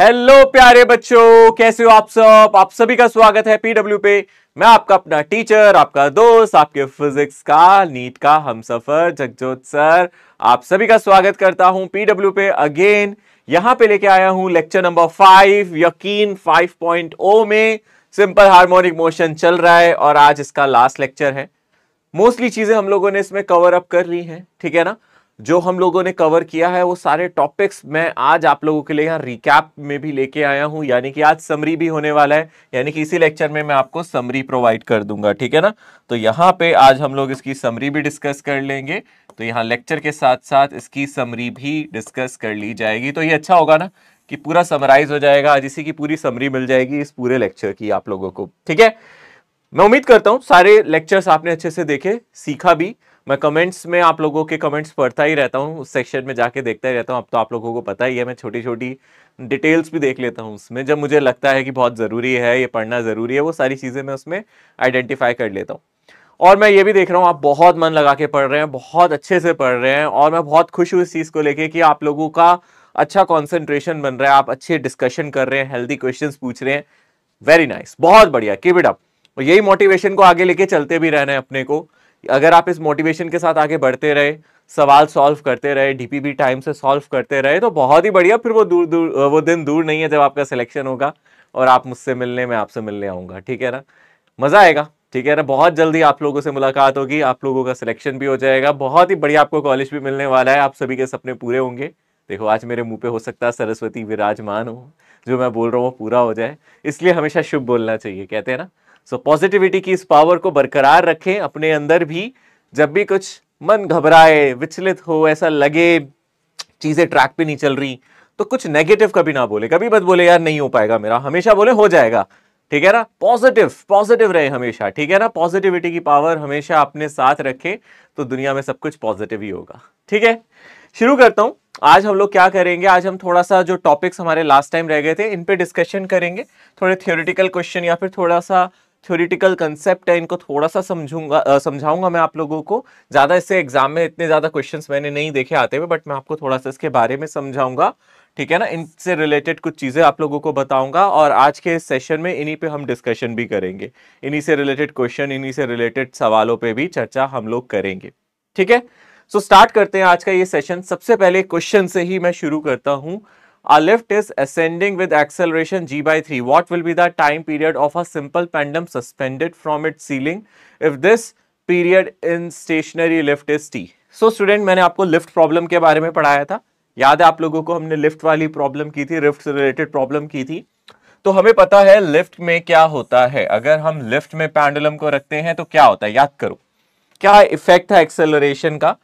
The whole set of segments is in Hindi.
हेलो प्यारे बच्चों कैसे हो आप सब आप सभी का स्वागत है पीडब्ल्यू पे मैं आपका अपना टीचर आपका दोस्त आपके फिजिक्स का नीट का हम सफर जगजोत सर आप सभी का स्वागत करता हूं पीडब्ल्यू पे अगेन यहां पे लेके आया हूं लेक्चर नंबर फाइव यकीन फाइव पॉइंट ओ में सिंपल हार्मोनिक मोशन चल रहा है और आज इसका लास्ट लेक्चर है मोस्टली चीजें हम लोगों ने इसमें कवर अप कर ली हैं ठीक है ना जो हम लोगों ने कवर किया है वो सारे टॉपिक्स मैं आज आप लोगों के लिए यहाँ रिकैप में भी लेके आया हूँ यानी कि आज समरी भी होने वाला है यानी कि इसी लेक्चर में मैं आपको समरी प्रोवाइड कर दूंगा ठीक है ना तो यहाँ पे आज हम लोग इसकी समरी भी डिस्कस कर लेंगे तो यहाँ लेक्चर के साथ साथ इसकी समरी भी डिस्कस कर ली जाएगी तो ये अच्छा होगा ना कि पूरा समराइज हो जाएगा आज इसी की पूरी समरी मिल जाएगी इस पूरे लेक्चर की आप लोगों को ठीक है मैं उम्मीद करता हूँ सारे लेक्चर्स आपने अच्छे से देखे सीखा भी मैं कमेंट्स में आप लोगों के कमेंट्स पढ़ता ही रहता हूँ उस सेक्शन में जाके देखता ही रहता हूँ अब तो आप लोगों को पता ही है मैं छोटी छोटी डिटेल्स भी देख लेता हूँ उसमें जब मुझे लगता है कि बहुत ज़रूरी है ये पढ़ना ज़रूरी है वो सारी चीज़ें मैं उसमें आइडेंटिफाई कर लेता हूँ और मैं ये भी देख रहा हूँ आप बहुत मन लगा के पढ़ रहे हैं बहुत अच्छे से पढ़ रहे हैं और मैं बहुत खुश हूँ इस चीज़ को लेके कि आप लोगों का अच्छा कॉन्सेंट्रेशन बन रहा है आप अच्छे डिस्कशन कर रहे हैं हेल्दी क्वेश्चन पूछ रहे हैं वेरी नाइस बहुत बढ़िया कीप इट अप यही मोटिवेशन को आगे लेके चलते भी रहना है अपने को अगर आप इस मोटिवेशन के साथ आगे बढ़ते रहे सवाल सॉल्व करते रहे डीपीबी टाइम से सॉल्व करते रहे तो बहुत ही बढ़िया फिर वो दूर दूर वो दिन दूर नहीं है जब आपका सिलेक्शन होगा और आप मुझसे मिलने में आपसे मिलने आऊँगा ठीक है ना मज़ा आएगा ठीक है ना बहुत जल्दी आप लोगों से मुलाकात होगी आप लोगों का सिलेक्शन भी हो जाएगा बहुत ही बढ़िया आपको कॉलेज भी मिलने वाला है आप सभी के सपने पूरे होंगे देखो आज मेरे मुंह पे हो सकता है सरस्वती विराजमान हो जो मैं बोल रहा हूँ वो पूरा हो जाए इसलिए हमेशा शुभ बोलना चाहिए कहते हैं ना सो so, पॉजिटिविटी की इस पावर को बरकरार रखें अपने अंदर भी जब भी कुछ मन घबराए विचलित हो ऐसा लगे चीज़ें ट्रैक पे नहीं चल रही तो कुछ नेगेटिव कभी ना बोले कभी मत बोले यार नहीं हो पाएगा मेरा हमेशा बोले हो जाएगा ठीक है ना पॉजिटिव पॉजिटिव रहे हमेशा ठीक है ना पॉजिटिविटी की पावर हमेशा अपने साथ रखें तो दुनिया में सब कुछ पॉजिटिव ही होगा ठीक है शुरू करता हूँ आज हम लोग क्या करेंगे आज हम थोड़ा सा जो टॉपिक्स हमारे लास्ट टाइम रह गए थे इन पे डिस्कशन करेंगे थोड़े थियोरिटिकल क्वेश्चन या फिर थोड़ा सा थ्योरिटिकल कंसेप्ट है इनको थोड़ा सा समझूंगा समझाऊंगा मैं आप लोगों को ज़्यादा इससे एग्जाम में इतने ज़्यादा क्वेश्चंस मैंने नहीं देखे आते हुए बट मैं आपको थोड़ा सा इसके बारे में समझाऊंगा ठीक है ना इनसे रिलेटेड कुछ चीज़ें आप लोगों को बताऊंगा और आज के सेशन में इन्हीं पे हम डिस्कशन भी करेंगे इन्हीं से रिलेटेड क्वेश्चन इन्हीं से रिलेटेड सवालों पर भी चर्चा हम लोग करेंगे ठीक है सो so, स्टार्ट करते हैं आज का ये सेशन सबसे पहले क्वेश्चन से ही मैं शुरू करता हूँ Our lift is ascending with acceleration g by 3. What will be the time period of a simple pendulum suspended from its ceiling if this period in stationary lift is t? so, student maine aapko lift problem ke bare mein padhaya tha याद है आप लोगों को हमने लिफ्ट वाली प्रॉब्लम की थी लिफ्ट से रिलेटेड प्रॉब्लम की थी तो हमें पता है लिफ्ट में क्या होता है अगर हम लिफ्ट में पैंडलम को रखते हैं तो क्या होता है याद करो क्या इफेक्ट है एक्सेलरेशन का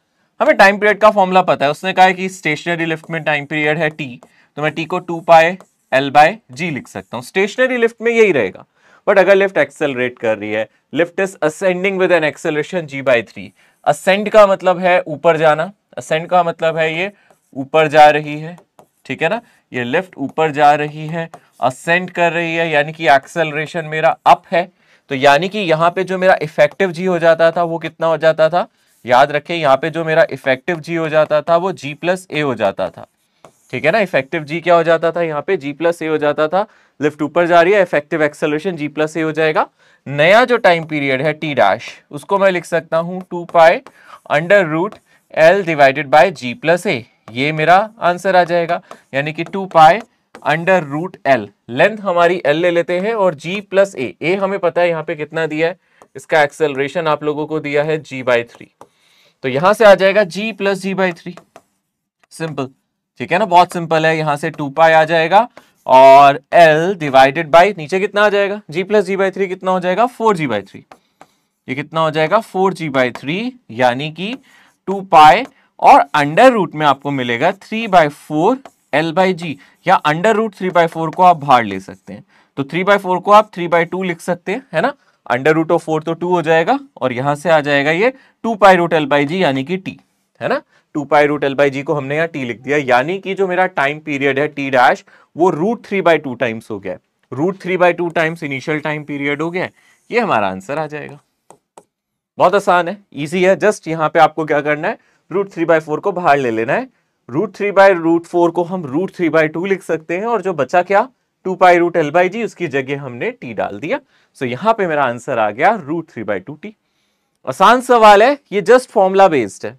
हमें टाइम पीरियड का फॉर्मूला पता है उसने कहा है कि स्टेशनरी लिफ्ट में टाइम पीरियड है टी तो मैं टी को टू पाए एल बाय जी लिख सकता हूँ स्टेशनरी लिफ्ट में यही रहेगा बट अगर लिफ्ट एक्सेलरेट कर रही है lift is ascending with an acceleration g by three ascend का मतलब है ऊपर जाना असेंड का मतलब है ये ऊपर जा रही है ठीक है ना ये लिफ्ट ऊपर जा रही है असेंड कर रही है यानी कि एक्सेलरेशन मेरा अप है तो यानी कि यहाँ पे जो मेरा इफेक्टिव जी हो जाता था वो कितना हो जाता था याद रखें यहाँ पे जो मेरा इफेक्टिव जी हो जाता था वो जी प्लस ए हो जाता था ठीक है ना इफेक्टिव जी क्या हो जाता था यहाँ पे जी प्लस ए हो जाता था लिफ्ट ऊपर जा रही है effective acceleration g plus a हो जाएगा नया जो टाइम पीरियड है टी डैश उसको मैं लिख सकता हूँ two pi under root l divided by g plus a ये मेरा आंसर आ जाएगा यानी कि two pi under root l length हमारी एल ले लेते हैं और जी प्लस ए ए हमें पता है यहाँ पे कितना दिया है इसका एक्सेलरेशन आप लोगों को दिया है जी बाई थ्री तो यहां से आ जाएगा g plus g by three simple ठीक है ना बहुत सिंपल है यहां से टू पाई आ जाएगा और एल डिवाइडेड बाई नीचे कितना आ जाएगा g plus g by three कितना हो जाएगा फोर जी बाई थ्री ये कितना हो जाएगा फोर जी बाई थ्री यानी कि टू पाई और अंडर रूट में आपको मिलेगा three by four l by g या under root three by four को आप बाहर ले सकते हैं तो थ्री बाई फोर को आप थ्री बाई टू लिख सकते हैं है ना अंडर रूट ऑफ फोर तो टू हो जाएगा और यहां से आ जाएगा ये two pi root L by g यानी कि टी है ना two pi root L by g को हमने यहाँ टी लिख दिया यानी कि जो मेरा टाइम पीरियड है टी डैश वो root three by two times हो गया root three by two times initial time period हो गया ये हमारा आंसर आ जाएगा बहुत आसान है इजी है जस्ट यहाँ पे आपको क्या करना है रूट थ्री बाई फोर को बाहर ले लेना है root three by root four को हम रूट थ्री बाई टू लिख सकते हैं और जो बचा क्या two pi root L by g उसकी जगह हमने टी डाल दिया सो यहाँ पे मेरा आंसर आ गया root three by two T आसान सवाल है ये जस्ट फॉर्मुला बेस्ड है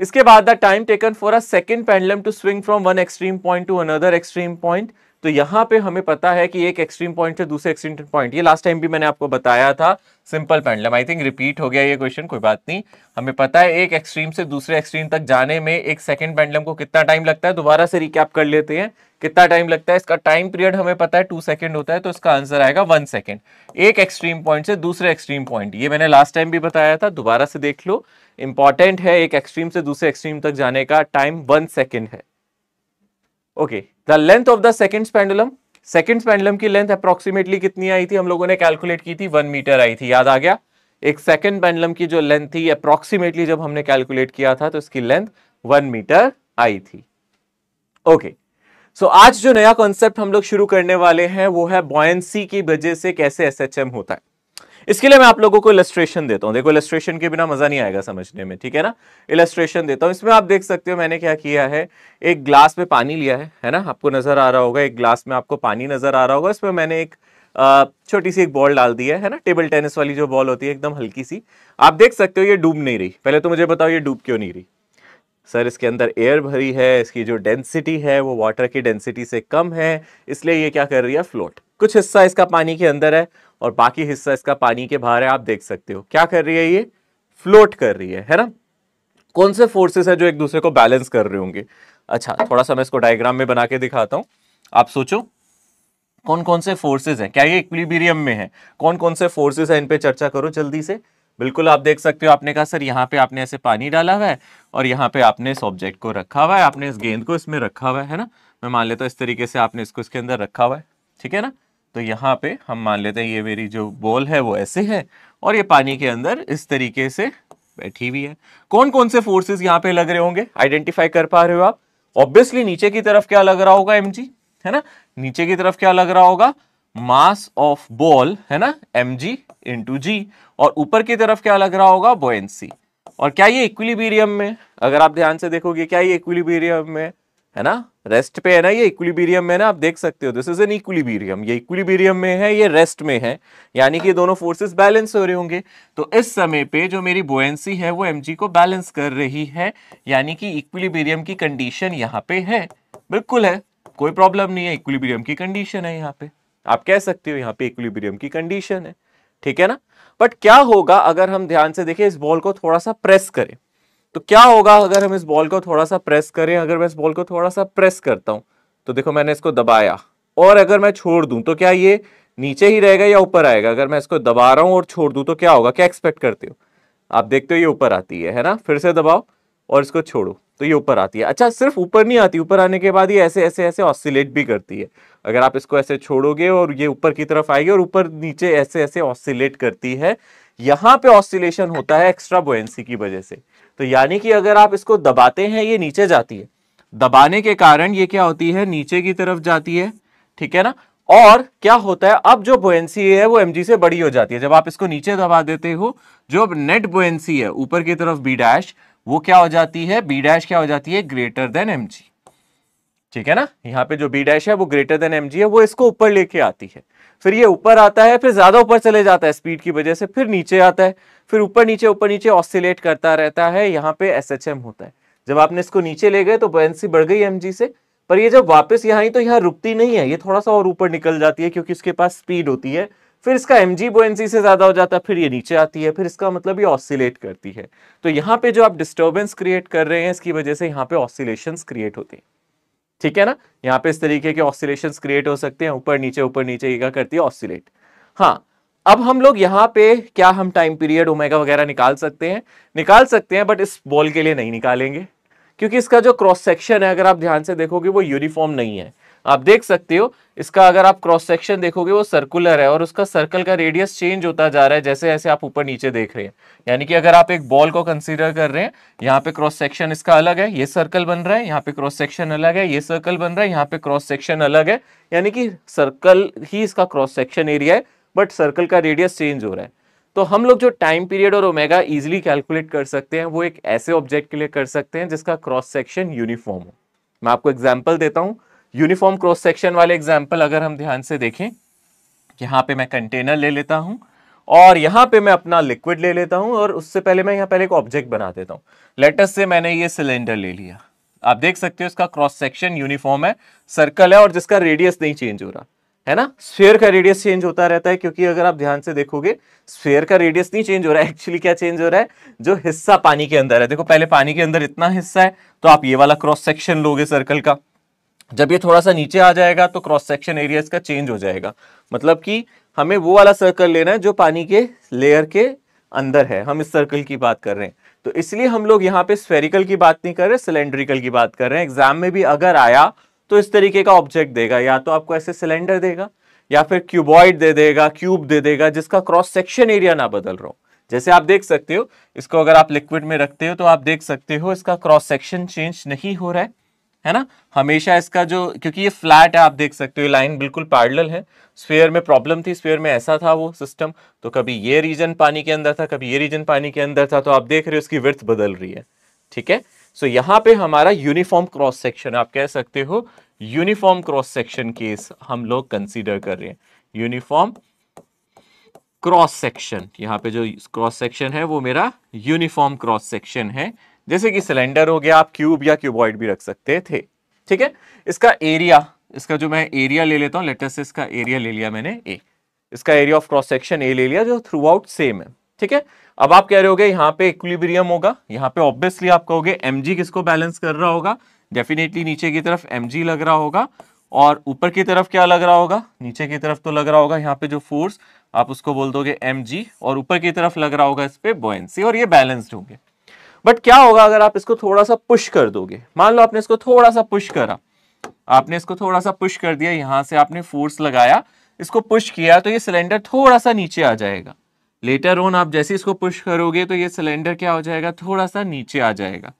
इसके बाद the time taken for a second pendulum to swing from one extreme point to another extreme point तो यहाँ पे हमें पता है कि एक एक्सट्रीम पॉइंट से दूसरे एक्सट्रीम पॉइंट ये लास्ट टाइम भी मैंने आपको बताया था simple pendulum I think repeat हो गया ये क्वेश्चन कोई बात नहीं हमें पता है एक एक्सट्रीम से दूसरे एक्सट्रीम तक जाने में एक सेकंड पेंडलम को कितना टाइम लगता है दोबारा से रिकैप कर लेते हैं कितना टाइम लगता है इसका टाइम पीरियड हमें पता है टू सेकेंड होता है तो इसका आंसर आएगा वन सेकेंड एक एक्सट्रीम पॉइंट से दूसरे एक्सट्रीम पॉइंट ये मैंने लास्ट टाइम भी बताया था दोबारा से देख लो इंपॉर्टेंट है एक एक्सट्रीम से दूसरे एक्सट्रीम तक जाने का टाइम वन सेकेंड है okay the length of the second pendulum second pendulum की लेंथ अप्रोक्सीमेटली कितनी आई थी हम लोगों ने कैलकुलेट की थी वन मीटर आई थी याद आ गया एक सेकेंड पेंडलम की जो लेंथ थी अप्रोक्सीमेटली जब हमने कैलकुलेट किया था तो इसकी लेंथ वन मीटर आई थी ओके okay. सो so, आज जो नया कॉन्सेप्ट हम लोग शुरू करने वाले हैं वो है बॉयंसी की वजह से कैसे एसएचएम होता है इसके लिए मैं आप लोगों को इलस्ट्रेशन देता हूँ देखो इलस्ट्रेशन के बिना मजा नहीं आएगा समझने में ठीक है ना इलस्ट्रेशन देता हूँ इसमें आप देख सकते हो मैंने क्या किया है एक ग्लास में पानी लिया है है ना आपको नजर आ रहा होगा एक ग्लास में आपको पानी नजर आ रहा होगा इसमें मैंने एक छोटी सी एक बॉल डाल दी है है ना टेबल टेनिस वाली जो बॉल होती है एकदम हल्की सी आप देख सकते हो ये डूब नहीं रही पहले तो मुझे बताओ ये डूब क्यों नहीं रही सर इसके अंदर एयर भरी है इसकी जो डेंसिटी है वो वाटर की डेंसिटी से कम है इसलिए ये क्या कर रही है फ्लोट कुछ हिस्सा इसका पानी के अंदर है और बाकी हिस्सा इसका पानी के बाहर है आप देख सकते हो क्या कर रही है ये फ्लोट कर रही है है ना कौन से फोर्सेस है जो एक दूसरे को बैलेंस कर रहे होंगे अच्छा थोड़ा सा मैं इसको डायग्राम में बना के दिखाता हूँ आप सोचो कौन कौन से फोर्सेज है क्या ये इक्विबीरियम में है कौन कौन से फोर्सेज है इन चर्चा करो जल्दी से बिल्कुल आप देख सकते हो आपने कहा सर यहाँ पे आपने ऐसे पानी डाला हुआ है और यहाँ पे आपने इस ऑब्जेक्ट को रखा हुआ है आपने इस गेंद को इसमें रखा हुआ है ना मैं मान लेता तो हूँ इस तरीके से आपने इसको इसके अंदर रखा हुआ है ठीक है ना तो यहाँ पे हम मान लेते हैं ये मेरी जो बॉल है वो ऐसे है और ये पानी के अंदर इस तरीके से बैठी हुई है कौन कौन से फोर्सेस यहाँ पे लग रहे होंगे आइडेंटिफाई कर पा रहे हो आप ऑब्वियसली नीचे की तरफ क्या लग रहा होगा एम है ना नीचे की तरफ क्या लग रहा होगा मास ऑफ बॉल है ना एम जी इंटू जी और ऊपर की तरफ क्या लग रहा होगा बोएंसी और क्या ये इक्विलिबीरियम में अगर आप ध्यान से देखोगे क्या ये इक्विलिबीरियम में है ना रेस्ट पे है ना ये इक्विलिबेरियम में ना आप देख सकते हो दिस इज एन इक्विलिबेरियम ये इक्विलिबेरियम में है ये रेस्ट में है यानी कि दोनों फोर्सेस बैलेंस हो रहे होंगे तो इस समय पे जो मेरी बोएंसी है वो एम को बैलेंस कर रही है यानी कि इक्विबीरियम की कंडीशन यहाँ पे है बिल्कुल है कोई प्रॉब्लम नहीं है इक्विलिबेरियम की कंडीशन है यहाँ पे आप कह सकते हो यहाँ पे इक्विलिबेरियम की कंडीशन है ठीक है ना बट क्या होगा अगर हम ध्यान से देखें इस बॉल को थोड़ा सा प्रेस करें तो क्या होगा अगर हम इस बॉल को थोड़ा सा प्रेस करें अगर मैं इस बॉल को थोड़ा सा प्रेस करता हूँ तो देखो मैंने इसको दबाया और अगर मैं छोड़ दूं तो क्या ये नीचे ही रहेगा या ऊपर आएगा अगर मैं इसको दबा रहा हूँ और छोड़ दूं तो क्या होगा क्या एक्सपेक्ट करते हो आप देखते हो ये ऊपर आती है है ना फिर से दबाओ और इसको छोड़ो तो ये ऊपर आती है अच्छा सिर्फ ऊपर नहीं आती ऊपर आने के बाद ये ऐसे ऐसे ऐसे ऑसिलेट भी करती है अगर आप इसको ऐसे छोड़ोगे और ये ऊपर की तरफ आएगी और ऊपर नीचे ऐसे ऐसे ऑसिलेट करती है यहाँ पे ऑसिलेशन होता है एक्स्ट्रा बोयसी की वजह से तो यानी कि अगर आप इसको दबाते हैं ये नीचे जाती है दबाने के कारण ये क्या होती है नीचे की तरफ जाती है ठीक है ना और क्या होता है अब जो बोएंसी है वो एम से बड़ी हो जाती है जब आप इसको नीचे दबा देते हो जो नेट बोएंसी है ऊपर की तरफ बी डैश वो क्या हो जाती है बी डैश क्या हो जाती है ग्रेटर देन एम ठीक है ना यहाँ पे जो बी डैश है वो ग्रेटर देन एम है वो इसको ऊपर लेके आती है फिर ये ऊपर आता है फिर ज़्यादा ऊपर चले जाता है स्पीड की वजह से फिर नीचे आता है फिर ऊपर नीचे ऊपर नीचे ऑसिलेट करता रहता है यहाँ पे एस होता है जब आपने इसको नीचे ले गए तो बॉयसी बढ़ गई एम से पर ये जब वापस यहाँ आई तो यहाँ रुकती नहीं है ये थोड़ा सा और ऊपर निकल जाती है क्योंकि उसके पास स्पीड होती है फिर इसका एम जी बोएनसी से ज़्यादा हो जाता है फिर ये नीचे आती है फिर इसका मतलब ये ऑसिलेट करती है तो यहाँ पे जो आप डिस्टर्बेंस क्रिएट कर रहे हैं इसकी वजह से यहाँ पे ऑसिलेशंस क्रिएट होती हैं ठीक है ना यहाँ पे इस तरीके के ऑसिलेशन क्रिएट हो सकते हैं ऊपर नीचे ऊपर नीचे ये क्या करती है ऑसिलेट हाँ अब हम लोग यहाँ पे क्या हम टाइम पीरियड ओमेगा वगैरह निकाल सकते हैं निकाल सकते हैं बट इस बॉल के लिए नहीं निकालेंगे क्योंकि इसका जो क्रॉस सेक्शन है अगर आप ध्यान से देखोगे वो यूनिफॉर्म नहीं है आप देख सकते हो इसका अगर आप क्रॉस सेक्शन देखोगे वो सर्कुलर है और उसका सर्कल का रेडियस चेंज होता जा रहा है जैसे जैसे आप ऊपर नीचे देख रहे हैं यानी कि अगर आप एक बॉल को कंसीडर कर रहे हैं यहाँ पे क्रॉस सेक्शन इसका अलग है ये सर्कल बन रहा है यहाँ पे क्रॉस सेक्शन अलग है ये सर्कल बन रहा है यहाँ पे क्रॉस सेक्शन अलग है यानी कि सर्कल ही इसका क्रॉस सेक्शन एरिया है बट सर्कल का रेडियस चेंज हो रहा है तो हम लोग जो टाइम पीरियड और ओमेगा इजिली कैलकुलेट कर सकते हैं वो एक ऐसे ऑब्जेक्ट के लिए कर सकते हैं जिसका क्रॉस सेक्शन यूनिफॉर्म हो मैं आपको एग्जाम्पल देता हूँ यूनिफॉर्म क्रॉस सेक्शन वाले एग्जाम्पल अगर हम ध्यान से देखें यहां पे मैं कंटेनर ले लेता हूँ और यहाँ पे मैं अपना लिक्विड ले लेता हूं और उससे पहले मैं यहां पहले एक ऑब्जेक्ट बना देता हूं लेटस से मैंने ये सिलेंडर ले लिया आप देख सकते हो इसका क्रॉस सेक्शन यूनिफॉर्म है सर्कल है और जिसका रेडियस नहीं चेंज हो रहा है ना स्फेयर का रेडियस चेंज होता रहता है क्योंकि अगर आप ध्यान से देखोगे स्फेयर का रेडियस नहीं चेंज हो रहा है एक्चुअली क्या चेंज हो रहा है जो हिस्सा पानी के अंदर है देखो पहले पानी के अंदर इतना हिस्सा है तो आप ये वाला क्रॉस सेक्शन लोगे सर्कल का जब ये थोड़ा सा नीचे आ जाएगा तो क्रॉस सेक्शन एरिया इसका चेंज हो जाएगा मतलब कि हमें वो वाला सर्कल लेना है जो पानी के लेयर के अंदर है हम इस सर्कल की बात कर रहे हैं तो इसलिए हम लोग यहाँ पे स्फेरिकल की बात नहीं कर रहे सिलेंड्रिकल की बात कर रहे हैं एग्जाम में भी अगर आया तो इस तरीके का ऑब्जेक्ट देगा या तो आपको ऐसे सिलेंडर देगा या फिर क्यूबॉइड दे देगा क्यूब दे देगा जिसका क्रॉस सेक्शन एरिया ना बदल रहा हो जैसे आप देख सकते हो इसको अगर आप लिक्विड में रखते हो तो आप देख सकते हो इसका क्रॉस सेक्शन चेंज नहीं हो रहा है है ना हमेशा इसका जो क्योंकि ये फ्लैट है आप देख सकते हो लाइन बिल्कुल पैरल है स्फेयर में प्रॉब्लम थी स्फेयर में ऐसा था वो सिस्टम तो कभी ये रीजन पानी के अंदर था कभी ये रीजन पानी के अंदर था तो आप देख रहे हो उसकी विर्थ बदल रही है ठीक है सो यहाँ पे हमारा यूनिफॉर्म क्रॉस सेक्शन आप कह सकते हो यूनिफॉर्म क्रॉस सेक्शन केस हम लोग कंसिडर कर रहे हैं यूनिफॉर्म क्रॉस सेक्शन यहाँ पे जो क्रॉस सेक्शन है वो मेरा यूनिफॉर्म क्रॉस सेक्शन है जैसे कि सिलेंडर हो गया आप क्यूब या क्यूबॉइड भी रख सकते थे ठीक है इसका एरिया इसका जो मैं एरिया ले लेता हूँ लेटर से इसका एरिया ले लिया मैंने ए इसका area of cross section A ले लिया जो थ्रू आउट सेम है ठीक है अब आप कह रहे हो यहाँ पे इक्विलिब्रियम होगा यहाँ पे ऑब्वियसली आप कहोगे एम किसको बैलेंस कर रहा होगा डेफिनेटली नीचे की तरफ एम लग रहा होगा और ऊपर की तरफ क्या लग रहा होगा नीचे की तरफ तो लग रहा होगा यहाँ पे जो फोर्स आप उसको बोल दोगे एम और ऊपर की तरफ लग रहा होगा इस पर बोयंसी और ये बैलेंस्ड होंगे बट क्या होगा अगर आप इसको थोड़ा सा पुश कर दोगे मान लो आपने इसको थोड़ा सा पुश करा आपने इसको थोड़ा सा पुश कर दिया यहां से आपने फोर्स लगाया इसको पुश किया तो ये सिलेंडर थोड़ा सा नीचे आ जाएगा लेटर ऑन आप जैसे इसको पुश करोगे तो ये सिलेंडर क्या हो जाएगा थोड़ा सा नीचे आ जाएगा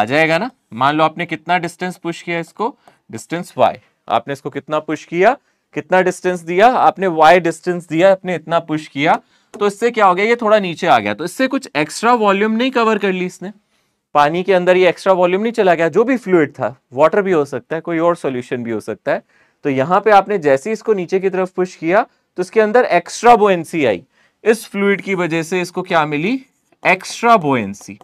आ जाएगा ना मान लो आपने कितना डिस्टेंस पुश किया इसको डिस्टेंस वाई आपने इसको कितना पुश किया कितना डिस्टेंस दिया आपने वाई डिस्टेंस दिया आपने इतना पुश किया तो इससे क्या हो गया ये थोड़ा नीचे आ गया तो इससे कुछ एक्स्ट्रा वॉल्यूम नहीं कवर कर ली इसने पानी के अंदर ये एक्स्ट्रा वॉल्यूम नहीं चला गया जो भी फ्लूड था वाटर भी हो सकता है कोई और सोल्यूशन भी हो सकता है तो यहाँ पे आपने जैसे ही इसको नीचे की तरफ पुश किया तो इसके अंदर एक्स्ट्रा बोएंसी आई इस फ्लूड की वजह से इसको क्या मिली एक्स्ट्रा बोएंसी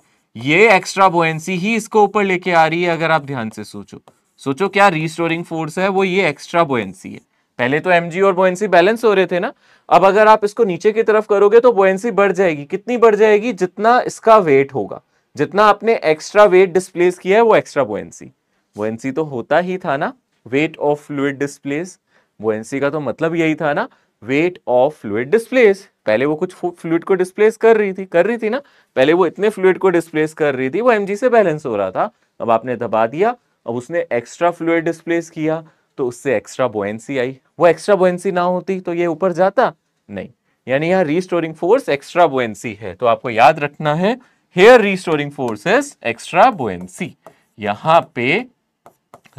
ये एक्स्ट्रा बोएंसी ही इसको ऊपर लेके आ रही है अगर आप ध्यान से सोचो सोचो क्या रिस्टोरिंग फोर्स है वो ये एक्स्ट्रा बोएंसी है पहले तो एम और बोएंसी बैलेंस हो रहे थे ना अब अगर आप इसको नीचे की तरफ करोगे तो बोएंसी बढ़ जाएगी कितनी बढ़ जाएगी जितना इसका वेट होगा जितना आपने एक्स्ट्रा वेट डिस्प्लेस किया है वो एक्स्ट्रा बोएंसी बोएंसी तो होता ही था ना weight of fluid displace buoyancy का तो मतलब यही था ना वेट ऑफ फ्लूड डिस्प्लेस पहले वो कुछ फ्लूड को डिस्प्लेस कर रही थी कर रही थी ना पहले वो इतने फ्लूड को डिस्प्लेस कर रही थी वो एम से बैलेंस हो रहा था अब आपने दबा दिया अब उसने एक्स्ट्रा फ्लूड डिस्प्लेस किया तो उससे एक्स्ट्रा बोएंसी आई वो एक्स्ट्रा बोएंसी ना होती तो ये ऊपर जाता नहीं यानी यहाँ रीस्टोरिंग फोर्स एक्स्ट्रा बोएंसी है तो आपको याद रखना है here restoring force extra buoyancy यहाँ पे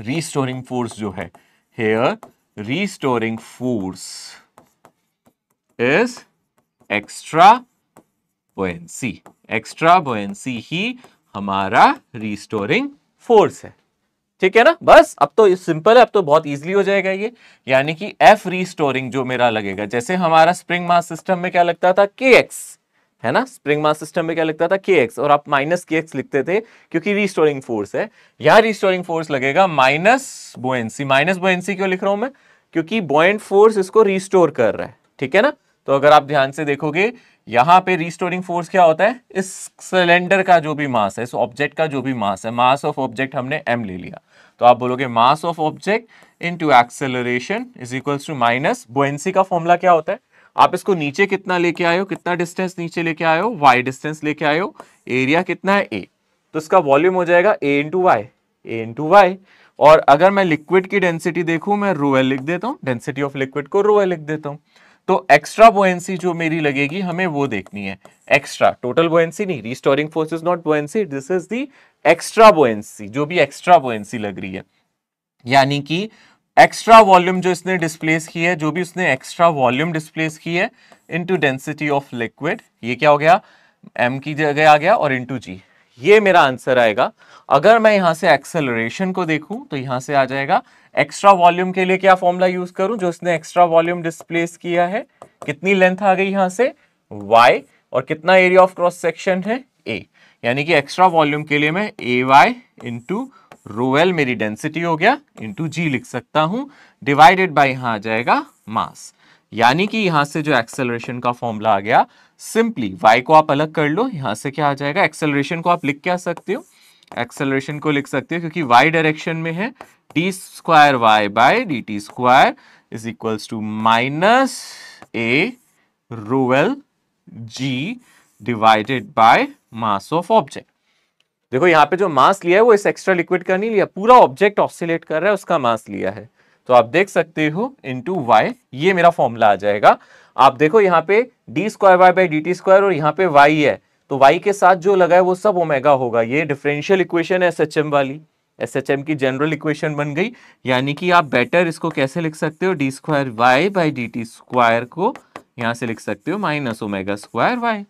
रीस्टोरिंग फोर्स जो है here restoring force is extra buoyancy extra buoyancy ही हमारा रीस्टोरिंग फोर्स है ठीक है ना बस अब तो सिंपल है अब तो बहुत इजीली हो जाएगा ये यानी कि एफ रीस्टोरिंग जो मेरा लगेगा जैसे हमारा स्प्रिंग मास सिस्टम में क्या लगता था के एक्स है ना स्प्रिंग मास सिस्टम में क्या लगता था के एक्स और आप माइनस के एक्स लिखते थे क्योंकि रीस्टोरिंग फोर्स है यहाँ रीस्टोरिंग फोर्स लगेगा माइनस बोएंसी माइनस बोएंसी क्यों लिख रहा हूं मैं क्योंकि बोएंट फोर्स इसको रिस्टोर कर रहा है ठीक है ना तो अगर आप ध्यान से देखोगे यहाँ पे रिस्टोरिंग फोर्स क्या होता है इस सिलेंडर का जो भी मास है इस ऑब्जेक्ट का जो भी मास है मास ऑफ ऑब्जेक्ट हमने एम ले लिया तो आप बोलोगे mass of object into acceleration is equals to minus buoyancy का फॉर्मूला क्या होता है आप इसको नीचे कितना लेके आयो कितना डिस्टेंस नीचे लेके आयो वाई डिस्टेंस लेके आयो एरिया कितना है ए तो इसका वॉल्यूम हो जाएगा A into y A into y और अगर मैं लिक्विड की डेंसिटी देखूं मैं रोएल लिख देता हूँ डेंसिटी ऑफ लिक्विड को रोएल लिख देता हूँ तो एक्स्ट्रा बोएंसी जो मेरी लगेगी हमें वो देखनी है एक्स्ट्रा टोटल बोएंसी नहीं restoring force is not buoyancy this is the extra buoyancy जो भी एक्स्ट्रा बोएंसी लग रही है यानी कि एक्स्ट्रा वॉल्यूम जो इसने डिस्प्लेस की है जो भी उसने एक्स्ट्रा वॉल्यूम डिस्प्लेस की है इनटू डेंसिटी ऑफ लिक्विड ये क्या हो गया एम की जगह आ गया और इनटू जी ये मेरा आंसर आएगा अगर मैं यहाँ से एक्सेलरेशन को देखूँ तो यहाँ से आ जाएगा एक्स्ट्रा वॉल्यूम के लिए क्या फॉर्मूला यूज करूँ जो इसने एक्स्ट्रा वॉल्यूम डिस्प्लेस किया है कितनी लेंथ आ गई यहाँ से वाई और कितना एरिया ऑफ क्रॉस सेक्शन है ए यानी कि एक्स्ट्रा वॉल्यूम के लिए मैं ए वाई इंटू रोएल मेरी डेंसिटी हो गया इंटू जी लिख सकता हूँ डिवाइडेड बाई यहाँ आ जाएगा मास यानी कि यहाँ से जो एक्सेलरेशन का फॉर्मूला आ गया सिंपली वाई को आप अलग कर लो यहाँ से क्या आ जाएगा एक्सेलरेशन को आप लिख क्या सकते हो एक्सेलरेशन को लिख सकते हो क्योंकि वाई डायरेक्शन में है d square y by d T square is equals to minus A rho l g divided by mass of object देखो यहाँ पे जो मास लिया है वो इस एक्स्ट्रा लिक्विड का नहीं लिया पूरा ऑब्जेक्ट ऑक्सीट कर रहा है उसका मास लिया है तो आप देख सकते हो इंटू वाई ये मेरा फॉर्मूला आ जाएगा आप देखो यहाँ पे d square Y by D T square और यहाँ पे वाई है तो वाई के साथ जो लगा है वो सब ओमेगा होगा ये डिफरेंशियल इक्वेशन है एस वाली एस की जनरल इक्वेशन बन गई यानी कि आप बेटर इसको कैसे लिख सकते हो d square Y by D T square को यहां से लिख सकते हो माइनस ओमेगा स्क्वायर वाई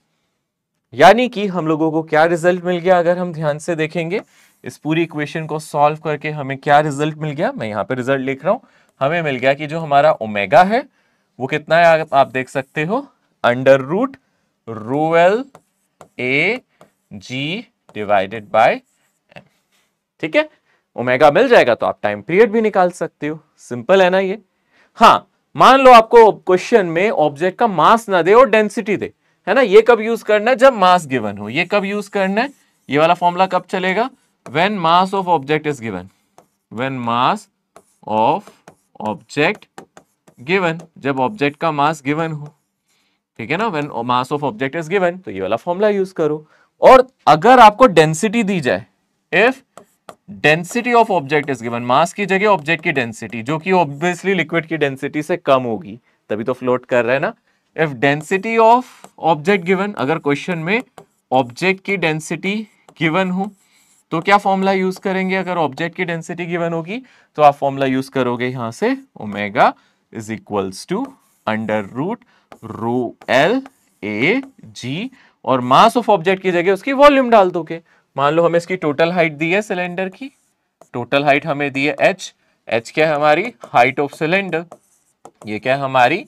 यानी कि हम लोगों को क्या रिजल्ट मिल गया अगर हम ध्यान से देखेंगे इस पूरी इक्वेशन को सॉल्व करके हमें क्या रिजल्ट मिल गया मैं यहाँ पे रिजल्ट लिख रहा हूँ हमें मिल गया कि जो हमारा ओमेगा है वो कितना है आप देख सकते हो under root rho l A ji divided by M ठीक है ओमेगा मिल जाएगा तो आप टाइम पीरियड भी निकाल सकते हो सिंपल है ना ये हाँ मान लो आपको क्वेश्चन में ऑब्जेक्ट का मास ना दे और डेंसिटी दे है ना ये कब यूज करना है जब मास गिवन हो ये कब यूज करना है ये वाला फॉर्मूला कब चलेगा when mass of object is given when mass of object given जब ऑब्जेक्ट का मास गिवन हो ठीक है ना when mass of object is given तो ये वाला फॉर्मूला यूज करो और अगर आपको डेंसिटी दी जाए if density of object is given mass की जगह ऑब्जेक्ट की डेंसिटी जो कि ऑब्वियसली लिक्विड की डेंसिटी से कम होगी तभी तो फ्लोट कर रहे हैं ना if density of object given अगर क्वेश्चन में ऑब्जेक्ट की डेंसिटी गिवन हो तो क्या फॉर्मूला यूज करेंगे अगर ऑब्जेक्ट की डेंसिटी गिवन होगी तो आप फॉर्मूला यूज करोगे यहां से omega is equals to under root rho l A g और मास ऑफ ऑब्जेक्ट की जगह उसकी वॉल्यूम डाल दोगे मान लो हमें इसकी टोटल हाइट दी है सिलेंडर की टोटल हाइट हमें दी है एच एच क्या है हमारी हाइट ऑफ सिलेंडर ये क्या है हमारी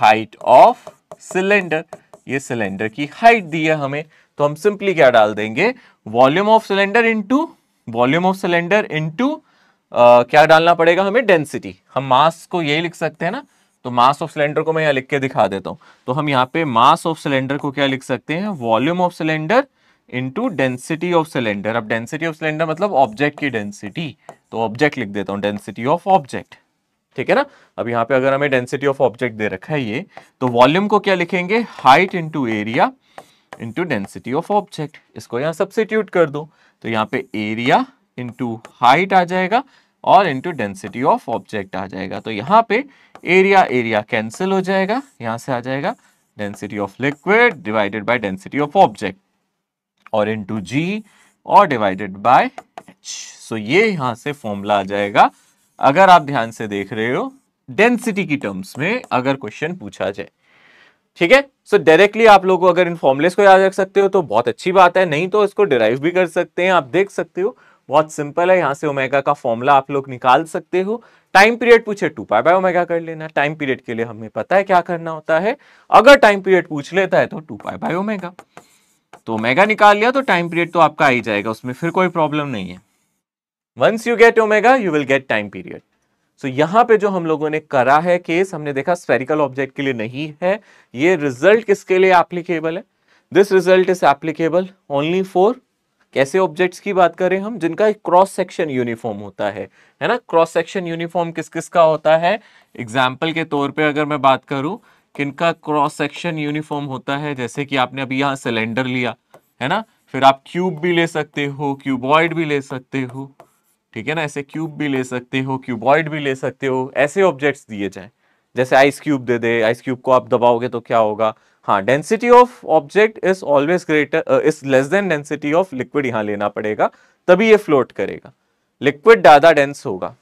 हाइट ऑफ सिलेंडर ये सिलेंडर की हाइट दी है हमें तो हम सिंपली क्या डाल देंगे volume of cylinder into volume of cylinder into क्या डालना पड़ेगा हमें डेंसिटी हम मास को यही लिख सकते हैं ना तो मास ऑफ सिलेंडर को मैं यहाँ लिख के दिखा देता हूँ तो हम यहाँ पे मास ऑफ सिलेंडर को क्या लिख सकते हैं volume of cylinder into density of cylinder अब डेंसिटी ऑफ सिलेंडर मतलब ऑब्जेक्ट की डेंसिटी तो ऑब्जेक्ट लिख देता हूँ डेंसिटी ऑफ ऑब्जेक्ट ठीक है ना अब यहाँ पे अगर हमें डेंसिटी ऑफ ऑब्जेक्ट दे रखा है ये तो वॉल्यूम को क्या लिखेंगे height into area into density of object इसको यहाँ सब्सिट्यूट कर दो तो यहाँ पे एरिया इंटू हाइट आ जाएगा और इंटू डेंसिटी ऑफ ऑब्जेक्ट आ जाएगा तो यहाँ पे एरिया एरिया कैंसिल हो जाएगा यहां से आ जाएगा density of liquid divided by density of object और इंटू जी और डिवाइडेड बाय एच सो ये यहां से फॉर्मूला आ जाएगा अगर आप ध्यान से देख रहे हो डेंसिटी की टर्म्स में अगर क्वेश्चन पूछा जाए ठीक है सो डायरेक्टली आप लोगों अगर इन फॉर्मुलेस को याद रख सकते हो तो बहुत अच्छी बात है नहीं तो इसको डिराइव भी कर सकते हैं आप देख सकते हो बहुत सिंपल है यहाँ से ओमेगा का फॉर्मूला आप लोग निकाल सकते हो टाइम पीरियड पूछे टू पाई बाय ओमेगा कर लेना टाइम पीरियड के लिए हमें पता है क्या करना होता है अगर टाइम पीरियड पूछ लेता है तो टू पाई बाय ओमेगा तो ओमेगा निकाल लिया तो टाइम पीरियड तो आपका आ ही जाएगा उसमें फिर कोई प्रॉब्लम नहीं है once you get omega you will get time period so so, यहाँ पे जो हम लोगों ने करा है केस हमने देखा स्फेरिकल ऑब्जेक्ट के लिए नहीं है ये रिजल्ट किसके लिए एप्लीकेबल है this result is applicable only for कैसे ऑब्जेक्ट्स की बात करें हम जिनका क्रॉस सेक्शन यूनिफॉर्म होता है है ना क्रॉस सेक्शन यूनिफॉर्म किस किस का होता है एग्जाम्पल के तौर पे अगर मैं बात करूं किनका क्रॉस सेक्शन यूनिफॉर्म होता है जैसे कि आपने अभी यहाँ सिलेंडर लिया है ना फिर आप क्यूब भी ले सकते हो क्यूबॉइड भी ले सकते हो ठीक है ना ऐसे क्यूब भी ले सकते हो क्यूबॉइड भी ले सकते हो ऐसे ऑब्जेक्ट्स दिए जाए जैसे आइस क्यूब दे दे आइस क्यूब को आप दबाओगे तो क्या होगा हाँ density of object is always greater is less than density of liquid यहाँ लेना पड़ेगा तभी ये फ्लोट करेगा लिक्विड ज़्यादा डेंस होगा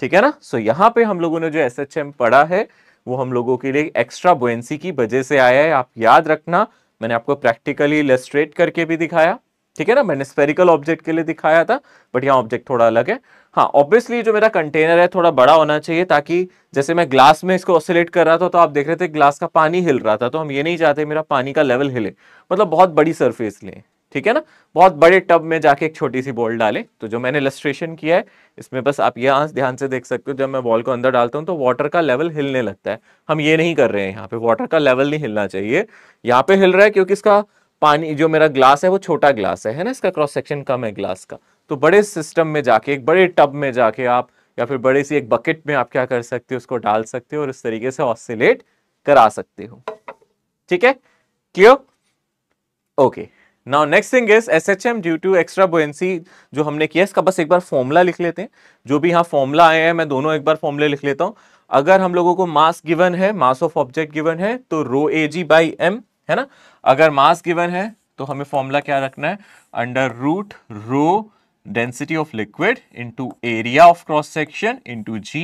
ठीक है ना सो so, यहाँ पे हम लोगों ने जो एस एच एम पढ़ा है वो हम लोगों के लिए एक्स्ट्रा बोएंसी की वजह से आया है आप याद रखना मैंने आपको प्रैक्टिकली इलेस्ट्रेट करके भी दिखाया ठीक है ना मैंने स्पेरिकल ऑब्जेक्ट के लिए दिखाया था बट यहाँ ऑब्जेक्ट थोड़ा अलग है हाँ ऑब्वियसली जो मेरा कंटेनर है थोड़ा बड़ा होना चाहिए ताकि जैसे मैं ग्लास में इसको ऑसिलेट कर रहा था तो आप देख रहे थे ग्लास का पानी हिल रहा था तो हम ये नहीं चाहते मेरा पानी का लेवल हिले मतलब बहुत बड़ी सरफेस लें ठीक है ना बहुत बड़े टब में जाके एक छोटी सी बॉल डालें तो जो मैंने इलस्ट्रेशन किया है इसमें बस आप ये आंस ध्यान से देख सकते हो जब मैं बॉल को अंदर डालता हूँ तो वाटर का लेवल हिलने लगता है हम ये नहीं कर रहे हैं यहाँ पे वाटर का लेवल नहीं हिलना चाहिए यहाँ पे हिल रहा है क्योंकि इसका पानी जो मेरा ग्लास है वो छोटा ग्लास है, है ना इसका क्रॉस सेक्शन कम है ग्लास का तो बड़े सिस्टम में जाके एक बड़े टब में जाके आप या फिर बड़े सी एक बकेट में आप क्या कर सकते हो उसको डाल सकते हो और इस तरीके से ऑसिलेट करा सकते हो ठीक है clear okay now next thing is S H M due to extra buoyancy जो हमने किया इसका बस एक बार फॉर्मूला लिख लेते हैं जो भी यहाँ फॉर्मूला आए हैं मैं दोनों एक बार फॉर्मूले लिख लेता हूँ अगर हम लोगों को मास गिवन है मास ऑफ ऑब्जेक्ट गिवन है तो रो ए जी बाई एम है ना अगर मास गिवन है तो हमें फॉर्मूला क्या रखना है under root rho density of liquid into area of cross section into g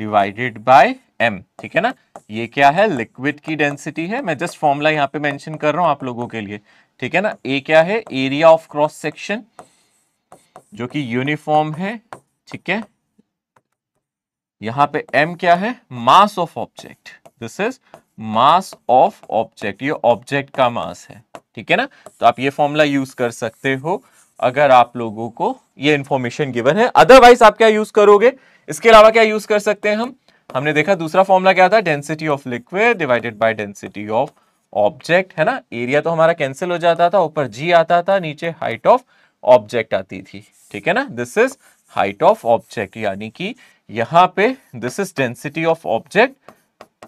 divided by m ठीक है ना ये क्या है लिक्विड की डेंसिटी है मैं जस्ट फॉर्मूला यहाँ पे मेंशन कर रहा हूं आप लोगों के लिए ठीक है ना ए क्या है एरिया ऑफ क्रॉस सेक्शन जो कि यूनिफॉर्म है ठीक है यहाँ पे एम क्या है mass of object this is mass of object ये ऑब्जेक्ट का मास है ठीक है ना तो आप ये फॉर्मूला यूज कर सकते हो अगर आप लोगों को ये इंफॉर्मेशन गिवन है अदरवाइज आप क्या यूज करोगे इसके अलावा क्या यूज कर सकते हैं हम हमने देखा दूसरा फॉर्मूला क्या था density of liquid divided by density of object है ना एरिया तो हमारा कैंसिल हो जाता था ऊपर जी आता था नीचे हाइट ऑफ ऑब्जेक्ट आती थी ठीक है ना this is height of object यानी कि यहाँ पे this is density of object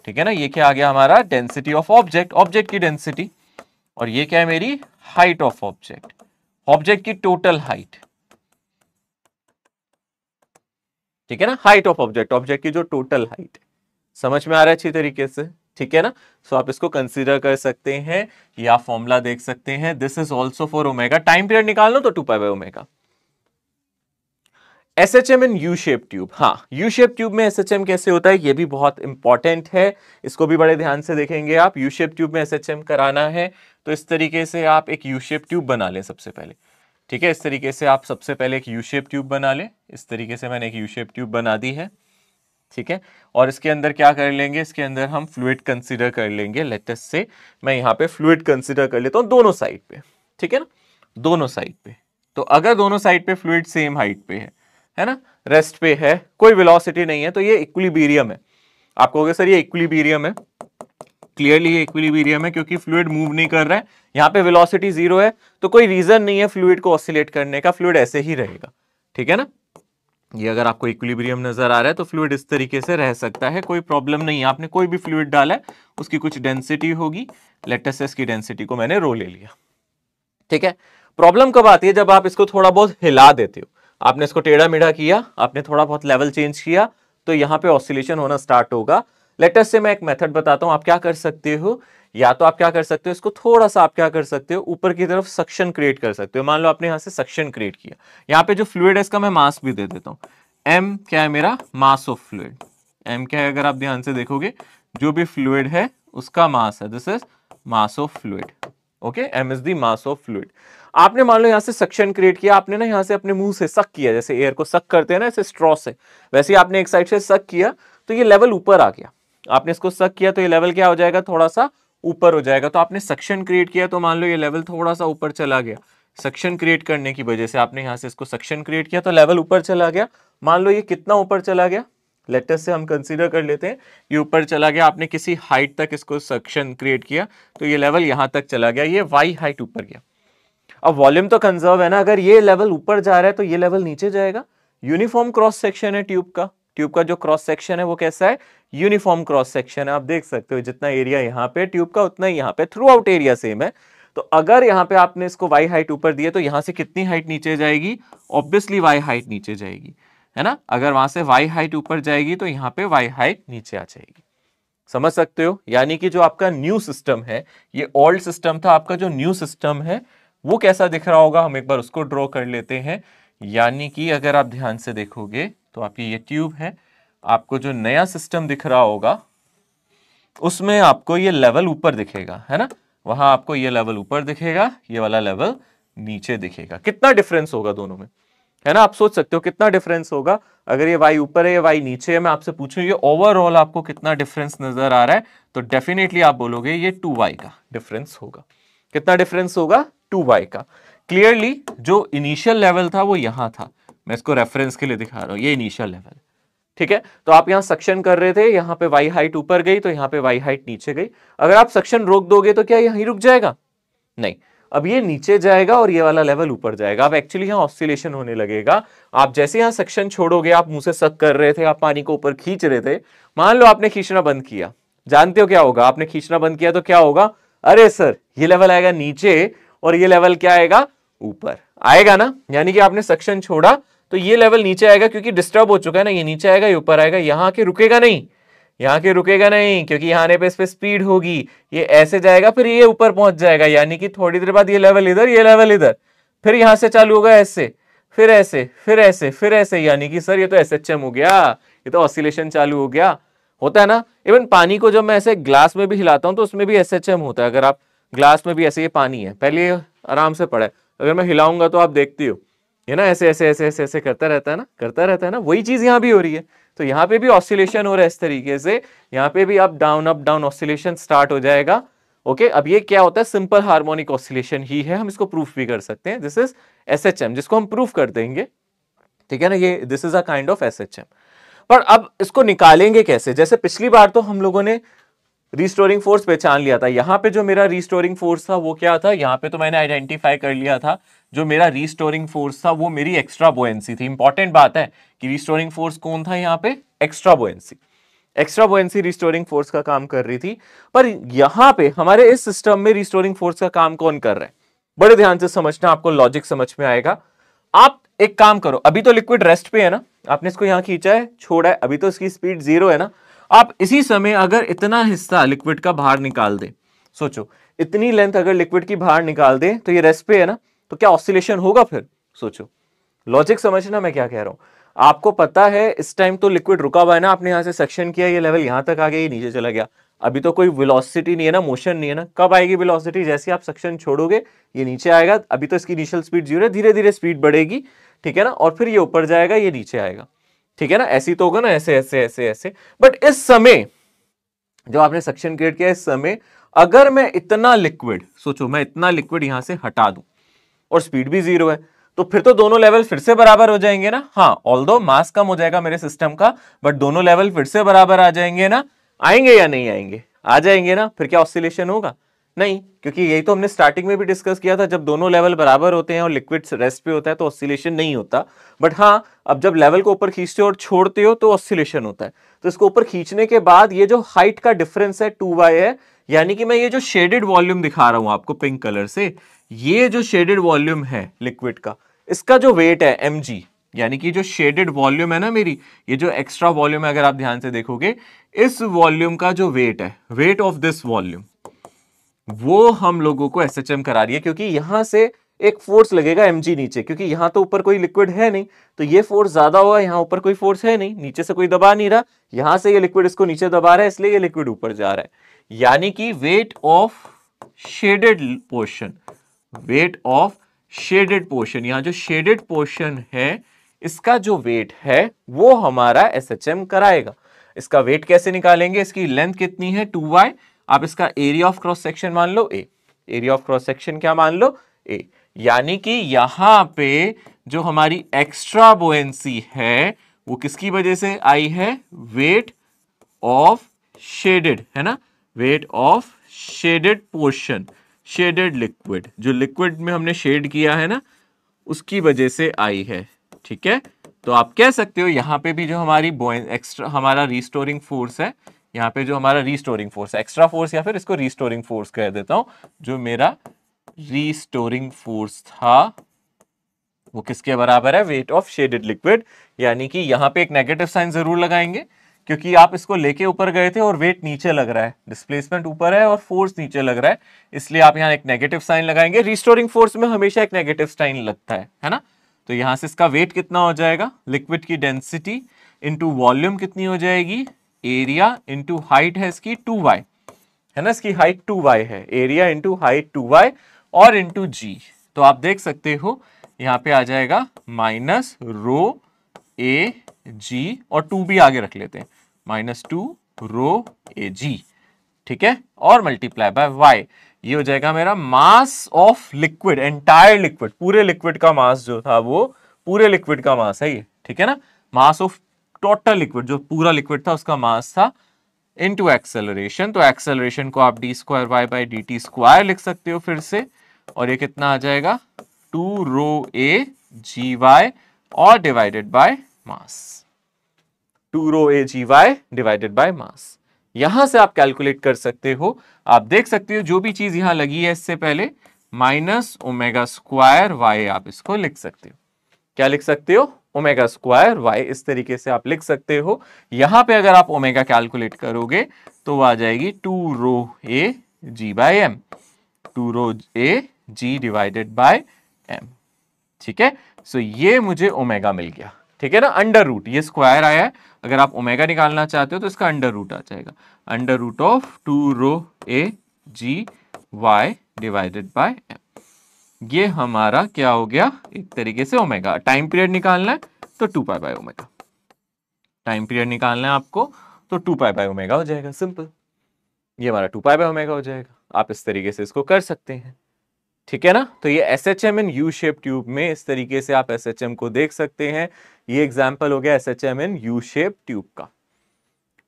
ठीक है ना ये क्या आ गया हमारा डेंसिटी ऑफ ऑब्जेक्ट ऑब्जेक्ट की डेंसिटी और ये क्या है मेरी हाइट ऑफ ऑब्जेक्ट ऑब्जेक्ट की टोटल हाइट ठीक है ना हाइट ऑफ ऑब्जेक्ट ऑब्जेक्ट की जो टोटल हाइट समझ में आ रहा है अच्छी तरीके से ठीक है ना सो so, आप इसको कंसीडर कर सकते हैं या फॉर्मूला देख सकते हैं this is also for omega time period निकाल लो तो two pi by omega S H M in U shape tube हाँ यू शेप ट्यूब में एस एच एम कैसे होता है ये भी बहुत इंपॉर्टेंट है इसको भी बड़े ध्यान से देखेंगे आप यू शेप ट्यूब में एस एच एम कराना है तो इस तरीके से आप एक यू शेप ट्यूब बना लें सबसे पहले ठीक है इस तरीके से आप सबसे पहले एक यू शेप ट्यूब बना लें इस तरीके से मैंने एक यू शेप ट्यूब बना दी है ठीक है और इसके अंदर क्या कर लेंगे इसके अंदर हम फ्लूड कंसिडर कर लेंगे लेटेस्ट से मैं यहाँ पे फ्लूड कंसिडर कर लेता हूँ दोनों साइड पे ठीक है ना दोनों साइड पे तो अगर दोनों साइड पे फ्लूड सेम हाइट पे है है ना रेस्ट पे है कोई वेलोसिटी नहीं है तो ये इक्विलिबीरियम है आप कहोगे सर ये इक्विलिबीरियम है क्लियरली ये इक्विलिबीरियम है क्योंकि फ्लूड मूव नहीं कर रहा है यहाँ पे वेलोसिटी जीरो है तो कोई रीजन नहीं है फ्लूड को ऑसिलेट करने का फ्लूड ऐसे ही रहेगा ठीक है ना ये अगर आपको इक्विलिब्रियम नजर आ रहा है तो फ्लूड इस तरीके से रह सकता है कोई प्रॉब्लम नहीं है आपने कोई भी फ्लूड डाला है उसकी कुछ डेंसिटी होगी लेटेस्ट की डेंसिटी को मैंने रो ले लिया ठीक है प्रॉब्लम कब आती है जब आप इसको थोड़ा बहुत हिला देते हो आपने इसको टेढ़ा मेढ़ा किया आपने थोड़ा बहुत लेवल चेंज किया तो यहाँ पे ऑसिलेशन होना स्टार्ट होगा लेटेस्ट से मैं एक मेथड बताता हूँ आप क्या कर सकते हो या तो आप क्या कर सकते हो इसको थोड़ा सा आप क्या कर सकते हो ऊपर की तरफ सक्शन क्रिएट कर सकते हो मान लो आपने यहाँ से सक्शन क्रिएट किया यहाँ पे जो फ्लूड है इसका मैं मास भी दे देता हूँ एम क्या है मेरा मास ऑफ फ्लूड एम क्या है अगर आप ध्यान से देखोगे जो भी फ्लूड है उसका मास है this is mass of fluid okay M is the mass of fluid आपने मान लो यहाँ से सक्शन क्रिएट किया आपने ना यहाँ से अपने मुंह से सक किया जैसे एयर को सक करते हैं ना ऐसे स्ट्रॉ से वैसे ही आपने एक साइड से सक किया तो ये लेवल ऊपर आ गया आपने इसको सक किया तो ये लेवल क्या हो जाएगा थोड़ा सा ऊपर हो जाएगा तो आपने सक्शन क्रिएट किया तो मान लो ये लेवल थोड़ा सा ऊपर चला गया सक्शन क्रिएट करने की वजह से आपने यहाँ से इसको सक्शन क्रिएट किया तो लेवल ऊपर चला गया मान लो ये कितना ऊपर चला गया लेटेस्ट से हम कंसीडर कर लेते हैं ये ऊपर चला गया आपने किसी हाइट तक इसको सक्शन क्रिएट किया तो ये लेवल यहाँ तक चला गया ये वाई हाइट ऊपर गया अब वॉल्यूम तो कंजर्व है ना अगर ये लेवल ऊपर जा रहा है तो ये लेवल नीचे जाएगा यूनिफॉर्म क्रॉस सेक्शन है ट्यूब का ट्यूब का जो क्रॉस सेक्शन है वो कैसा है यूनिफॉर्म क्रॉस सेक्शन है आप देख सकते हो जितना एरिया यहाँ पे ट्यूब का उतना यहाँ पे थ्रू आउट एरिया सेम है तो अगर यहाँ पे आपने इसको वाई हाइट ऊपर दिया तो यहाँ से कितनी हाइट नीचे जाएगी ऑब्वियसली वाई हाइट नीचे जाएगी है ना अगर वहां से वाई हाइट ऊपर जाएगी तो यहाँ पे वाई हाइट नीचे आ जाएगी समझ सकते हो यानी कि जो आपका न्यू सिस्टम है ये ओल्ड सिस्टम था आपका जो न्यू सिस्टम है वो कैसा दिख रहा होगा हम एक बार उसको ड्रॉ कर लेते हैं यानी कि अगर आप ध्यान से देखोगे तो आपकी ये ट्यूब है आपको जो नया सिस्टम दिख रहा होगा उसमें आपको ये लेवल ऊपर दिखेगा है ना वहां आपको ये लेवल ऊपर दिखेगा ये वाला लेवल नीचे दिखेगा कितना डिफरेंस होगा दोनों में है ना आप सोच सकते हो कितना डिफरेंस होगा अगर ये वाई ऊपर है ये वाई नीचे है मैं आपसे पूछूं ये ओवरऑल आपको कितना डिफरेंस नजर आ रहा है तो डेफिनेटली आप बोलोगे ये टू वाई का डिफरेंस होगा कितना डिफरेंस होगा टू वाई का क्लियरली जो इनिशियल लेवल था वो यहां था मैं इसको रेफरेंस के लिए दिखा रहा हूं ये इनिशियल लेवल ठीक है तो आप यहाँ सक्शन कर रहे थे यहाँ पे वाई हाइट ऊपर गई तो यहाँ पे वाई हाइट नीचे गई अगर आप सक्शन रोक दोगे तो क्या यहीं रुक जाएगा नहीं अब ये नीचे जाएगा और ये वाला लेवल ऊपर जाएगा अब एक्चुअली यहाँ ऑस्सिलेशन होने लगेगा आप जैसे यहां सक्शन छोड़ोगे आप मुंह से सक कर रहे थे आप पानी को ऊपर खींच रहे थे मान लो आपने खींचना बंद किया जानते हो क्या होगा आपने खींचना बंद किया तो क्या होगा अरे सर ये लेवल आएगा नीचे और ये लेवल क्या आएगा ऊपर आएगा ना यानी कि आपने सक्शन छोड़ा तो ये लेवल नीचे आएगा क्योंकि डिस्टर्ब हो चुका है ना ये नीचे आएगा ये ऊपर आएगा यहाँ के रुकेगा नहीं यहाँ के रुकेगा नहीं क्योंकि यहाँ आने पे इस पे स्पीड होगी ये ऐसे जाएगा फिर ये ऊपर पहुंच जाएगा यानी कि थोड़ी देर बाद ये लेवल इधर ये लेवल इधर फिर यहाँ से चालू होगा ऐसे फिर ऐसे फिर ऐसे फिर ऐसे यानी कि सर ये तो एस हो गया ये तो ऑसिलेशन चालू हो गया होता है ना इवन पानी को जब मैं ऐसे ग्लास में भी हिलाता हूँ तो उसमें भी एस एच एम होता है अगर आप ग्लास में भी ऐसे ये पानी है पहले आराम से पड़े अगर मैं हिलाऊंगा तो आप देखती हो ये ना ऐसे ऐसे ऐसे ऐसे ऐसे करता रहता है ना करता रहता है ना वही चीज़ यहाँ भी हो रही है तो यहाँ पे भी ऑसिलेशन हो रहा है इस तरीके से यहाँ पे भी up down up down oscillation start हो जाएगा ओके अब ये क्या होता है सिंपल हार्मोनिक ऑसिलेशन ही है हम इसको प्रूफ भी कर सकते हैं this is S H M जिसको हम प्रूफ कर देंगे ठीक है ना ये this is a kind of S H M पर अब इसको निकालेंगे कैसे जैसे पिछली बार तो हम लोगों ने रिस्टोरिंग फोर्स पहचान लिया था यहाँ पे जो मेरा रिस्टोरिंग फोर्स था वो क्या था यहाँ पे तो मैंने आइडेंटिफाई कर लिया था जो मेरा रिस्टोरिंग फोर्स था वो मेरी एक्स्ट्रा बोएंसी थी इंपॉर्टेंट बात है कि रिस्टोरिंग फोर्स कौन था यहाँ पे extra buoyancy extra buoyancy restoring force का काम कर रही थी पर यहाँ पे हमारे इस सिस्टम में रिस्टोरिंग फोर्स का काम कौन कर रहा है बड़े ध्यान से समझना आपको लॉजिक समझ में आएगा आप एक काम करो अभी तो लिक्विड रेस्ट पे है ना आपने इसको यहां खींचा है छोड़ा है अभी तो इसकी स्पीड जीरो है ना आप इसी समय अगर इतना हिस्सा लिक्विड का बाहर निकाल दे सोचो इतनी लेंथ अगर लिक्विड की बाहर निकाल दे तो ये रेस्ट पे है ना तो क्या ऑसिलेशन होगा फिर सोचो लॉजिक समझना मैं क्या कह रहा हूं आपको पता है इस टाइम तो लिक्विड रुका हुआ है ना आपने यहाँ से सेक्शन किया ये लेवल यहाँ तक आ गया ये नीचे चला गया अभी तो कोई वेलोसिटी नहीं है ना मोशन नहीं है ना कब आएगी वेलोसिटी जैसे आप सक्शन छोड़ोगे ये नीचे आएगा अभी तो इसकी इनिशियल स्पीड जीरो है धीरे धीरे स्पीड बढ़ेगी ठीक है ना और फिर ये ऊपर जाएगा ये नीचे आएगा ठीक है ना ऐसी तो होगा ना ऐसे ऐसे ऐसे ऐसे बट इस समय जो आपने सक्शन क्रिएट किया इस समय अगर मैं इतना लिक्विड सोचो मैं इतना लिक्विड यहां से हटा दू और स्पीड भी जीरो है तो फिर तो दोनों लेवल फिर से बराबर हो जाएंगे ना हाँ ऑल मास कम हो जाएगा मेरे सिस्टम का बट दोनों लेवल फिर से बराबर आ जाएंगे ना आएंगे या नहीं आएंगे आ जाएंगे ना फिर क्या ऑसिलेशन होगा नहीं क्योंकि यही तो हमने स्टार्टिंग में भी डिस्कस किया था जब दोनों लेवल बराबर होते हैं और लिक्विड रेस्ट पे होता है तो ऑसिलेशन नहीं होता बट हाँ अब जब लेवल को ऊपर खींचते हो और छोड़ते हो तो ऑसिलेशन होता है तो इसको ऊपर खींचने के बाद ये जो हाइट का डिफरेंस है टू वाई है यानी कि मैं ये जो शेडेड वॉल्यूम दिखा रहा हूँ आपको पिंक कलर से ये जो शेडेड वॉल्यूम है लिक्विड का इसका जो वेट है एम यानी कि जो शेडेड वॉल्यूम है ना मेरी ये जो एक्स्ट्रा वॉल्यूम है अगर आप ध्यान से देखोगे इस वॉल्यूम का जो वेट है वेट ऑफ दिस वॉल्यूम वो हम लोगों को एस करा रही है क्योंकि यहां से एक फोर्स लगेगा एम नीचे क्योंकि यहां तो ऊपर कोई लिक्विड है नहीं तो ये फोर्स ज्यादा हुआ यहाँ ऊपर कोई फोर्स है नहीं नीचे से कोई दबा नहीं रहा यहां से ये लिक्विड इसको नीचे दबा रहा है इसलिए ये लिक्विड ऊपर जा रहा है यानी कि weight of shaded portion weight of shaded portion यहाँ जो शेडेड पोर्शन है इसका जो वेट है वो हमारा एस एच एम कराएगा इसका वेट कैसे निकालेंगे इसकी लेंथ कितनी है टू वाई आप इसका एरिया ऑफ क्रॉस सेक्शन मान लो A area of cross section क्या मान लो ए यानी कि यहाँ पे जो हमारी एक्स्ट्रा बोएंसी है वो किसकी वजह से आई है वेट ऑफ शेडेड है ना weight of shaded portion shaded liquid जो लिक्विड में हमने शेड किया है ना उसकी वजह से आई है ठीक है तो आप कह सकते हो यहाँ पे भी जो हमारी एक्स्ट्रा हमारा रिस्टोरिंग फोर्स है यहाँ पे जो हमारा रिस्टोरिंग फोर्स है एक्स्ट्रा फोर्स या फिर इसको रिस्टोरिंग फोर्स कह देता हूं जो मेरा रिस्टोरिंग फोर्स था वो किसके बराबर है वेट ऑफ शेडेड लिक्विड यानी कि यहाँ पे एक नेगेटिव साइन जरूर लगाएंगे क्योंकि आप इसको लेके ऊपर गए थे और वेट नीचे लग रहा है डिस्प्लेसमेंट ऊपर है और फोर्स नीचे लग रहा है इसलिए आप यहाँ एक नेगेटिव साइन लगाएंगे रिस्टोरिंग फोर्स में हमेशा एक नेगेटिव साइन लगता है है ना तो यहाँ से इसका वेट कितना हो जाएगा लिक्विड की डेंसिटी इंटू वॉल्यूम कितनी हो जाएगी एरिया इंटू हाइट है इसकी टू वाई है ना इसकी हाइट टू वाई है area into height two Y और इंटू जी तो आप देख सकते हो यहाँ पे आ जाएगा माइनस रो ए जी और टू भी आगे रख लेते हैं माइनस टू रो ए जी ठीक है और मल्टीप्लाई बाय वाई ये हो जाएगा मेरा mass of liquid entire liquid पूरे लिक्विड का मास जो था वो पूरे लिक्विड का मास है ये ठीक है ना मास ऑफ टोटल लिक्विड जो पूरा लिक्विड था उसका मास था इनटू एक्सेलरेशन तो एक्सेलरेशन को आप D square Y by D T square लिख सकते हो फिर से और ये कितना आ जाएगा two rho A G Y और divided by mass two rho A G Y divided by mass यहां से आप कैलकुलेट कर सकते हो आप देख सकते हो जो भी चीज यहां लगी है इससे पहले माइनस ओमेगा स्क्वायर वाई आप इसको लिख सकते हो क्या लिख सकते हो ओमेगा स्क्वायर वाई इस तरीके से आप लिख सकते हो यहां पे अगर आप ओमेगा कैलकुलेट करोगे तो आ जाएगी two rho A G by M two rho A ji divided by M ठीक है सो ये मुझे ओमेगा मिल गया ठीक है ना अंडर रूट ये स्क्वायर आया है अगर आप ओमेगा निकालना चाहते हो तो इसका अंडर रूट आ जाएगा under root of two rho A G Y divided by M ये हमारा क्या हो गया एक तरीके से ओमेगा टाइम पीरियड निकालना है तो two pi by omega time period निकालना है आपको तो टू पाई बाय ओमेगा हो जाएगा सिंपल ये हमारा टू पाई बाय ओमेगा हो जाएगा आप इस तरीके से इसको कर सकते हैं ठीक है ना तो ये S H M in U shape tube में इस तरीके से आप एस एच एम को देख सकते हैं ये एग्जाम्पल हो गया S H M in U shape tube का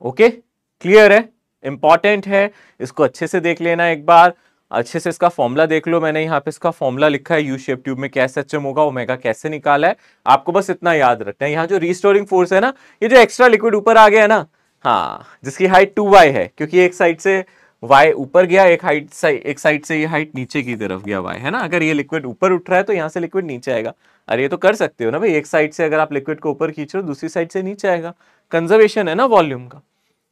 ओके क्लियर है इंपॉर्टेंट है इसको अच्छे से देख लेना एक बार अच्छे से इसका फॉर्मूला देख लो मैंने यहाँ पे इसका फॉर्मूला लिखा है यू शेप ट्यूब में कैसे एच एम होगा ओमेगा कैसे निकाला है आपको बस इतना याद रखना है यहाँ जो रिस्टोरिंग फोर्स है ना ये जो एक्स्ट्रा लिक्विड ऊपर आ गया है ना हाँ जिसकी हाइट टू वाई है क्योंकि एक साइड से वाई ऊपर गया एक हाइट से एक साइड से ये हाइट नीचे की तरफ गया वाई है ना अगर ये लिक्विड ऊपर उठ रहा है तो यहाँ से लिक्विड नीचे आएगा अरे ये तो कर सकते हो ना भाई एक साइड से अगर आप लिक्विड को ऊपर खींच रहे हो दूसरी साइड से नीचे आएगा कंजर्वेशन है ना वॉल्यूम का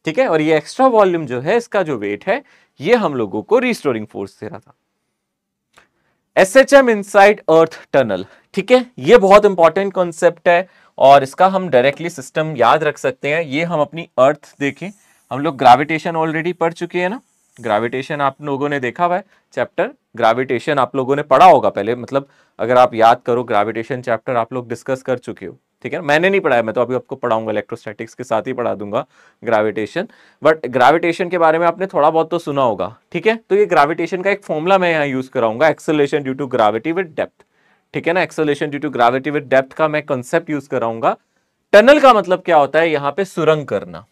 ठीक है और ये एक्स्ट्रा वॉल्यूम जो है इसका जो वेट है ये हम लोगों को रिस्टोरिंग फोर्स दे रहा था S H M inside earth tunnel ठीक है ये बहुत इंपॉर्टेंट कॉन्सेप्ट है और इसका हम डायरेक्टली सिस्टम याद रख सकते हैं ये हम अपनी अर्थ देखें हम लोग ग्राविटेशन ऑलरेडी पढ़ चुके हैं ना ग्राविटेशन आप लोगों ने देखा हुआ है चैप्टर ग्राविटेशन आप लोगों ने पढ़ा होगा पहले मतलब अगर आप याद करो ग्राविटेशन चैप्टर आप लोग डिस्कस कर चुके हो ठीक है मैंने नहीं पढ़ाया मैं तो अभी आपको पढ़ाऊंगा इलेक्ट्रोस्टैटिक्स के साथ ही पढ़ा दूंगा ग्राविटेशन बट ग्राविटेशन के बारे में आपने थोड़ा बहुत तो सुना होगा ठीक है तो ये ग्राविटेशन का एक फॉर्मुला मैं यहाँ यूज कराऊंगा acceleration due to gravity with depth ठीक है ना acceleration due to gravity with depth का मैं कंसेप्ट यूज कराऊंगा टनल का मतलब क्या होता है यहाँ पे सुरंग करना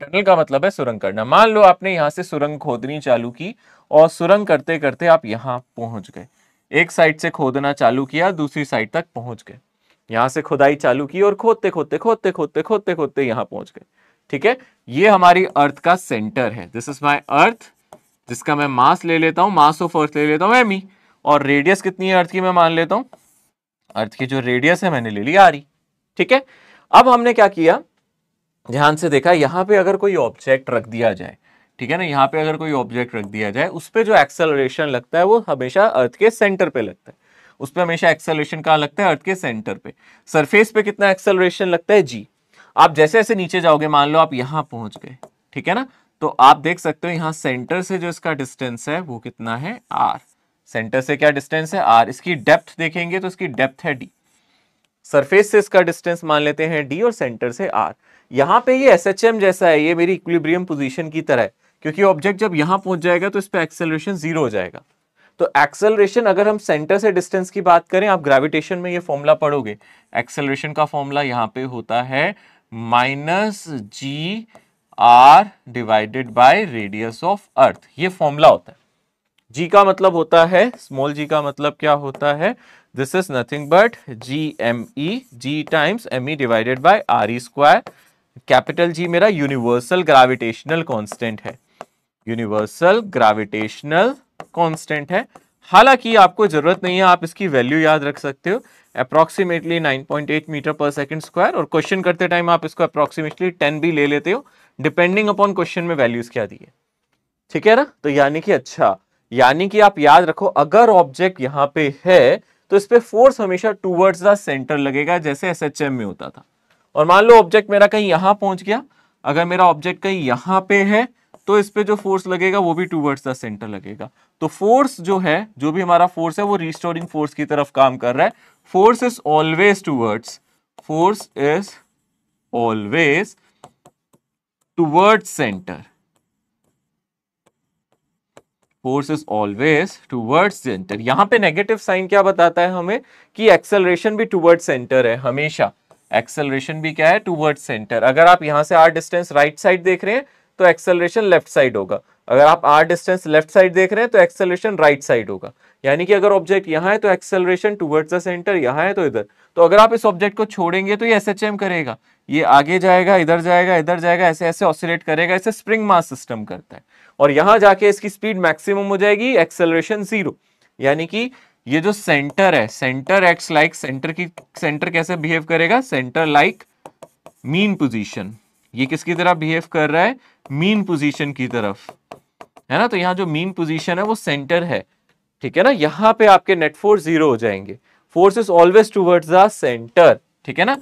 टनल का मतलब है सुरंग करना मान लो आपने यहां से सुरंग खोदनी चालू की और सुरंग करते करते आप यहां पहुंच गए एक साइड से खोदना चालू किया दूसरी साइड तक पहुंच गए यहां से खुदाई चालू की और खोदते खोदते खोदते खोदते खोदते खोदते यहां पहुंच गए ठीक है ये हमारी अर्थ का सेंटर है दिस इज माई अर्थ जिसका मैं मास ले लेता हूँ मास ऑफ अर्थ ले लेता हूँ एम e। और रेडियस कितनी है अर्थ की मैं मान लेता हूँ अर्थ की जो रेडियस है मैंने ले ली आर ठीक है अब हमने क्या किया ध्यान से देखा यहाँ पे अगर कोई ऑब्जेक्ट रख दिया जाए ठीक है ना यहाँ पे अगर कोई ऑब्जेक्ट रख दिया जाए उस पर जो एक्सेलरेशन लगता है वो हमेशा अर्थ के सेंटर पे लगता है उस पर हमेशा एक्सेलरेशन कहाँ लगता है अर्थ के सेंटर पे सरफेस पे कितना एक्सेलरेशन लगता है जी आप जैसे जैसे नीचे जाओगे मान लो आप यहाँ पहुंच गए ठीक है ना तो आप देख सकते हो यहाँ सेंटर से जो इसका डिस्टेंस है वो कितना है आर सेंटर से क्या डिस्टेंस है आर इसकी डेप्थ देखेंगे तो इसकी डेप्थ है डी सरफेस से इसका डिस्टेंस मान लेते हैं डी और सेंटर से आर यहाँ पे ये एस जैसा है ये मेरी इक्विलिब्रियम पोजीशन की तरह है क्योंकि ऑब्जेक्ट जब यहाँ पहुंच जाएगा तो इस पर एक्सेलरेशन जीरो हो जाएगा तो एक्सेलरेशन अगर हम सेंटर से डिस्टेंस की बात करें आप ग्रेविटेशन में ये फॉर्मूला पढ़ोगे एक्सेलरेशन का फॉर्मूला यहाँ पे होता है minus G R divided by radius of earth ये फॉर्मूला होता है जी का मतलब होता है स्मॉल जी का मतलब क्या होता है this is nothing but G M E G times M E divided by R E square capital G मेरा यूनिवर्सल ग्राविटेशनल कांस्टेंट है यूनिवर्सल ग्राविटेशनल कांस्टेंट है हालांकि आपको जरूरत नहीं है आप इसकी वैल्यू याद रख सकते हो approximately 9.8 metre per second square और क्वेश्चन करते टाइम आप इसको अप्रोक्सीमेटली 10 भी ले लेते हो डिपेंडिंग अपॉन क्वेश्चन में वैल्यूज क्या दी है ठीक है ना तो यानी कि अच्छा यानी कि आप याद रखो अगर ऑब्जेक्ट यहाँ पे है तो इस पर फोर्स हमेशा टूवर्ड्स द सेंटर लगेगा जैसे एस में होता था और मान लो ऑब्जेक्ट मेरा कहीं यहां पहुंच गया अगर मेरा ऑब्जेक्ट कहीं यहां पे है तो इस पे जो फोर्स लगेगा वो भी टूवर्ड्स द सेंटर लगेगा तो फोर्स जो है जो भी हमारा फोर्स है वो रिस्टोरिंग फोर्स की तरफ काम कर रहा है force is always towards force is always towards centre force is always towards centre यहां पे नेगेटिव साइन क्या बताता है हमें कि एक्सेलरेशन भी टूवर्ड्स सेंटर है हमेशा एक्सेलरेशन भी क्या है टूवर्ड सेंटर अगर आप यहां से आर डिस्टेंस राइट साइड देख रहे हैं तो एक्सेलरेशन लेफ्ट साइड होगा अगर आप आर डिस्टेंस लेफ्ट साइड देख रहे हैं तो एक्सेलरेशन राइट साइड होगा यानी कि अगर ऑब्जेक्ट यहाँ है तो एक्सेलरेशन टूवर्ड्स द सेंटर यहाँ है तो इधर तो अगर आप इस ऑब्जेक्ट को छोड़ेंगे तो ये एस करेगा ये आगे जाएगा इधर जाएगा इधर जाएगा ऐसे ऐसे ऑसिलेट करेगा ऐसे स्प्रिंग मास सिस्टम करता है और यहाँ जाके इसकी स्पीड मैक्सिमम हो जाएगी एक्सेलरेशन जीरो यानी कि ये जो सेंटर है सेंटर एक्स लाइक सेंटर की सेंटर कैसे बिहेव करेगा सेंटर लाइक मीन पोजीशन ये किसकी तरह बिहेव कर रहा है मीन पोजीशन की तरफ है ना तो यहाँ जो मीन पोजीशन है वो सेंटर है ठीक है ना यहाँ पे आपके नेट फोर्स जीरो हो जाएंगे force is always towards the centre ठीक है ना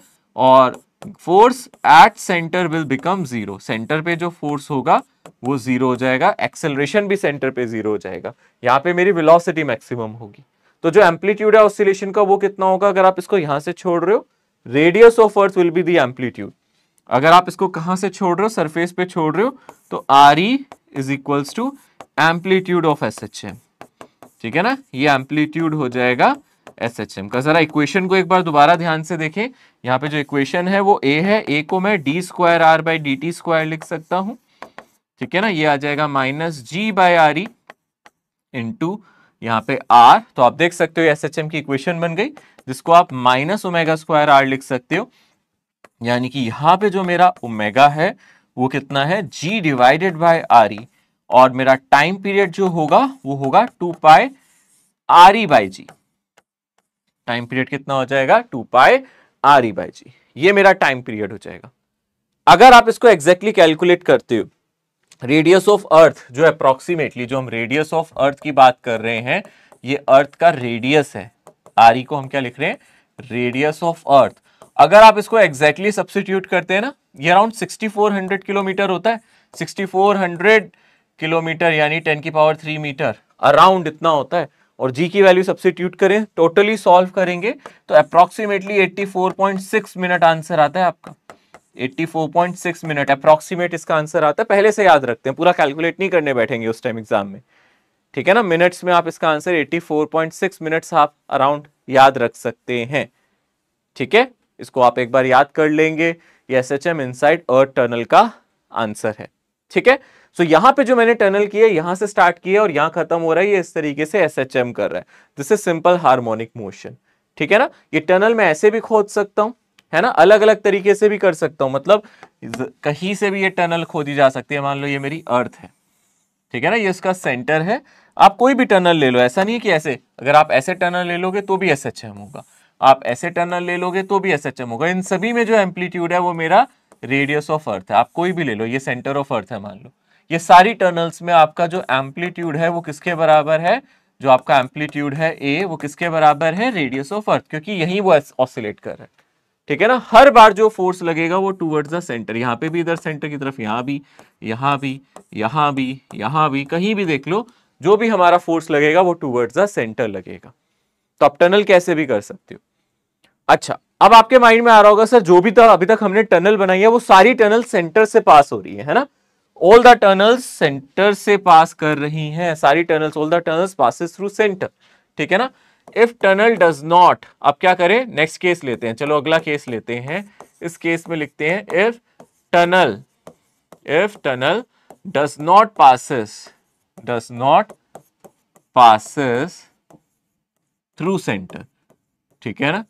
और force at centre will become zero centre पे जो फोर्स होगा वो जीरो हो जाएगा एक्सेलरेशन भी सेंटर पे जीरो हो जाएगा यहाँ पे मेरी वेलोसिटी मैक्सिमम होगी तो जो एम्पलीट्यूड है ऑसिलेशन का वो कितना होगा अगर आप इसको यहां से छोड़ रहे हो radius of earth will be the amplitude अगर आप इसको कहां से छोड़ रहे हो सरफेस पे छोड़ रहे हो तो R E is equals to amplitude of S H M ठीक है ना ये एम्पलीट्यूड हो जाएगा एस एच एम का जरा इक्वेशन को एक बार दोबारा ध्यान से देखें यहाँ पे जो इक्वेशन है वो ए है ए को मैं D square R by D T square लिख सकता हूं ठीक है ना ये आ जाएगा minus G by R E into यहाँ पे आर तो आप देख सकते हो एस एच एम की इक्वेशन बन गई जिसको आप माइनस ओमेगा स्क्वायर आर लिख सकते हो यानी कि यहाँ पे जो मेरा ओमेगा है वो कितना है G divided by R E और मेरा टाइम पीरियड जो होगा वो होगा two pi R E by G time period कितना हो जाएगा to pi R E by G ये मेरा टाइम पीरियड हो जाएगा अगर आप इसको एग्जैक्टली exactly कैलकुलेट करते हो रेडियस ऑफ अर्थ जो अप्रोक्सीमेटली जो हम रेडियस ऑफ अर्थ की बात कर रहे हैं ये अर्थ का रेडियस है आर e को हम क्या लिख रहे हैं रेडियस ऑफ अर्थ अगर आप इसको एग्जैक्टली exactly सब्सिट्यूट करते हैं ना ये अराउंड 6400 किलोमीटर होता है 6400 किलोमीटर यानी 10 की पावर 3 मीटर अराउंड इतना होता है और जी की वैल्यू सब्सिट्यूट करें टोटली सॉल्व करेंगे तो अप्रोक्सीमेटली 84.6 मिनट आंसर आता है आपका 84.6 मिनट अप्रोक्सीमेट इसका आंसर आता है पहले से याद रखते हैं पूरा कैलकुलेट नहीं करने बैठेंगे उस टाइम एग्जाम में ठीक है ना मिनट्स में आप इसका आंसर 84.6 मिनट्स आप अराउंड याद रख सकते हैं ठीक है इसको आप एक बार याद कर लेंगे S H M inside earth tunnel का आंसर है ठीक है सो so, यहाँ पे जो मैंने टनल किया यहां से स्टार्ट किया और यहां खत्म हो रहा है ये इस तरीके से एस एच एम कर रहा है this is simple harmonic motion ठीक है ना ये टनल में ऐसे भी खोद सकता हूं है ना अलग अलग तरीके से भी कर सकता हूं मतलब कहीं से भी ये टनल खोदी जा सकती है मान लो ये मेरी अर्थ है ठीक है ना ये उसका सेंटर है आप कोई भी टनल ले लो ऐसा नहीं है कि ऐसे अगर आप ऐसे टनल ले लोगे तो भी एस एच एम होगा आप ऐसे टनल ले लोगे तो भी एस एच एम होगा इन सभी में जो एम्पलीट्यूड है वो मेरा रेडियस ऑफ अर्थ है आप कोई भी ले लो ये सेंटर ऑफ अर्थ है मान लो ये सारी टनल्स में आपका जो एम्पलीट्यूड है वो किसके बराबर है जो आपका एम्पलीट्यूड है ए वो किसके बराबर है रेडियस ऑफ अर्थ क्योंकि यही वो ऑसिलेट कर रहा है ठीक है ना हर बार जो फोर्स लगेगा वो टूवर्ड्स द सेंटर यहाँ पे भी इधर सेंटर की तरफ यहाँ भी यहाँ भी यहाँ भी यहाँ भी कहीं भी देख लो जो भी हमारा फोर्स लगेगा वो टूवर्ड्स द सेंटर लगेगा तो आप टनल कैसे भी कर सकते हो अच्छा अब आपके माइंड में आ रहा होगा सर जो भी था, अभी तक हमने टनल बनाई है वो सारी टनल सेंटर से पास हो रही है है ना ऑल द टनल्स सेंटर से पास कर रही है सारी tunnels all the tunnels passes through centre ठीक है ना इफ टनल डज नॉट अब क्या करें नेक्स्ट केस लेते हैं चलो अगला केस लेते हैं इस केस में लिखते हैं if tunnel if tunnel does not passes does not passes through centre ठीक है ना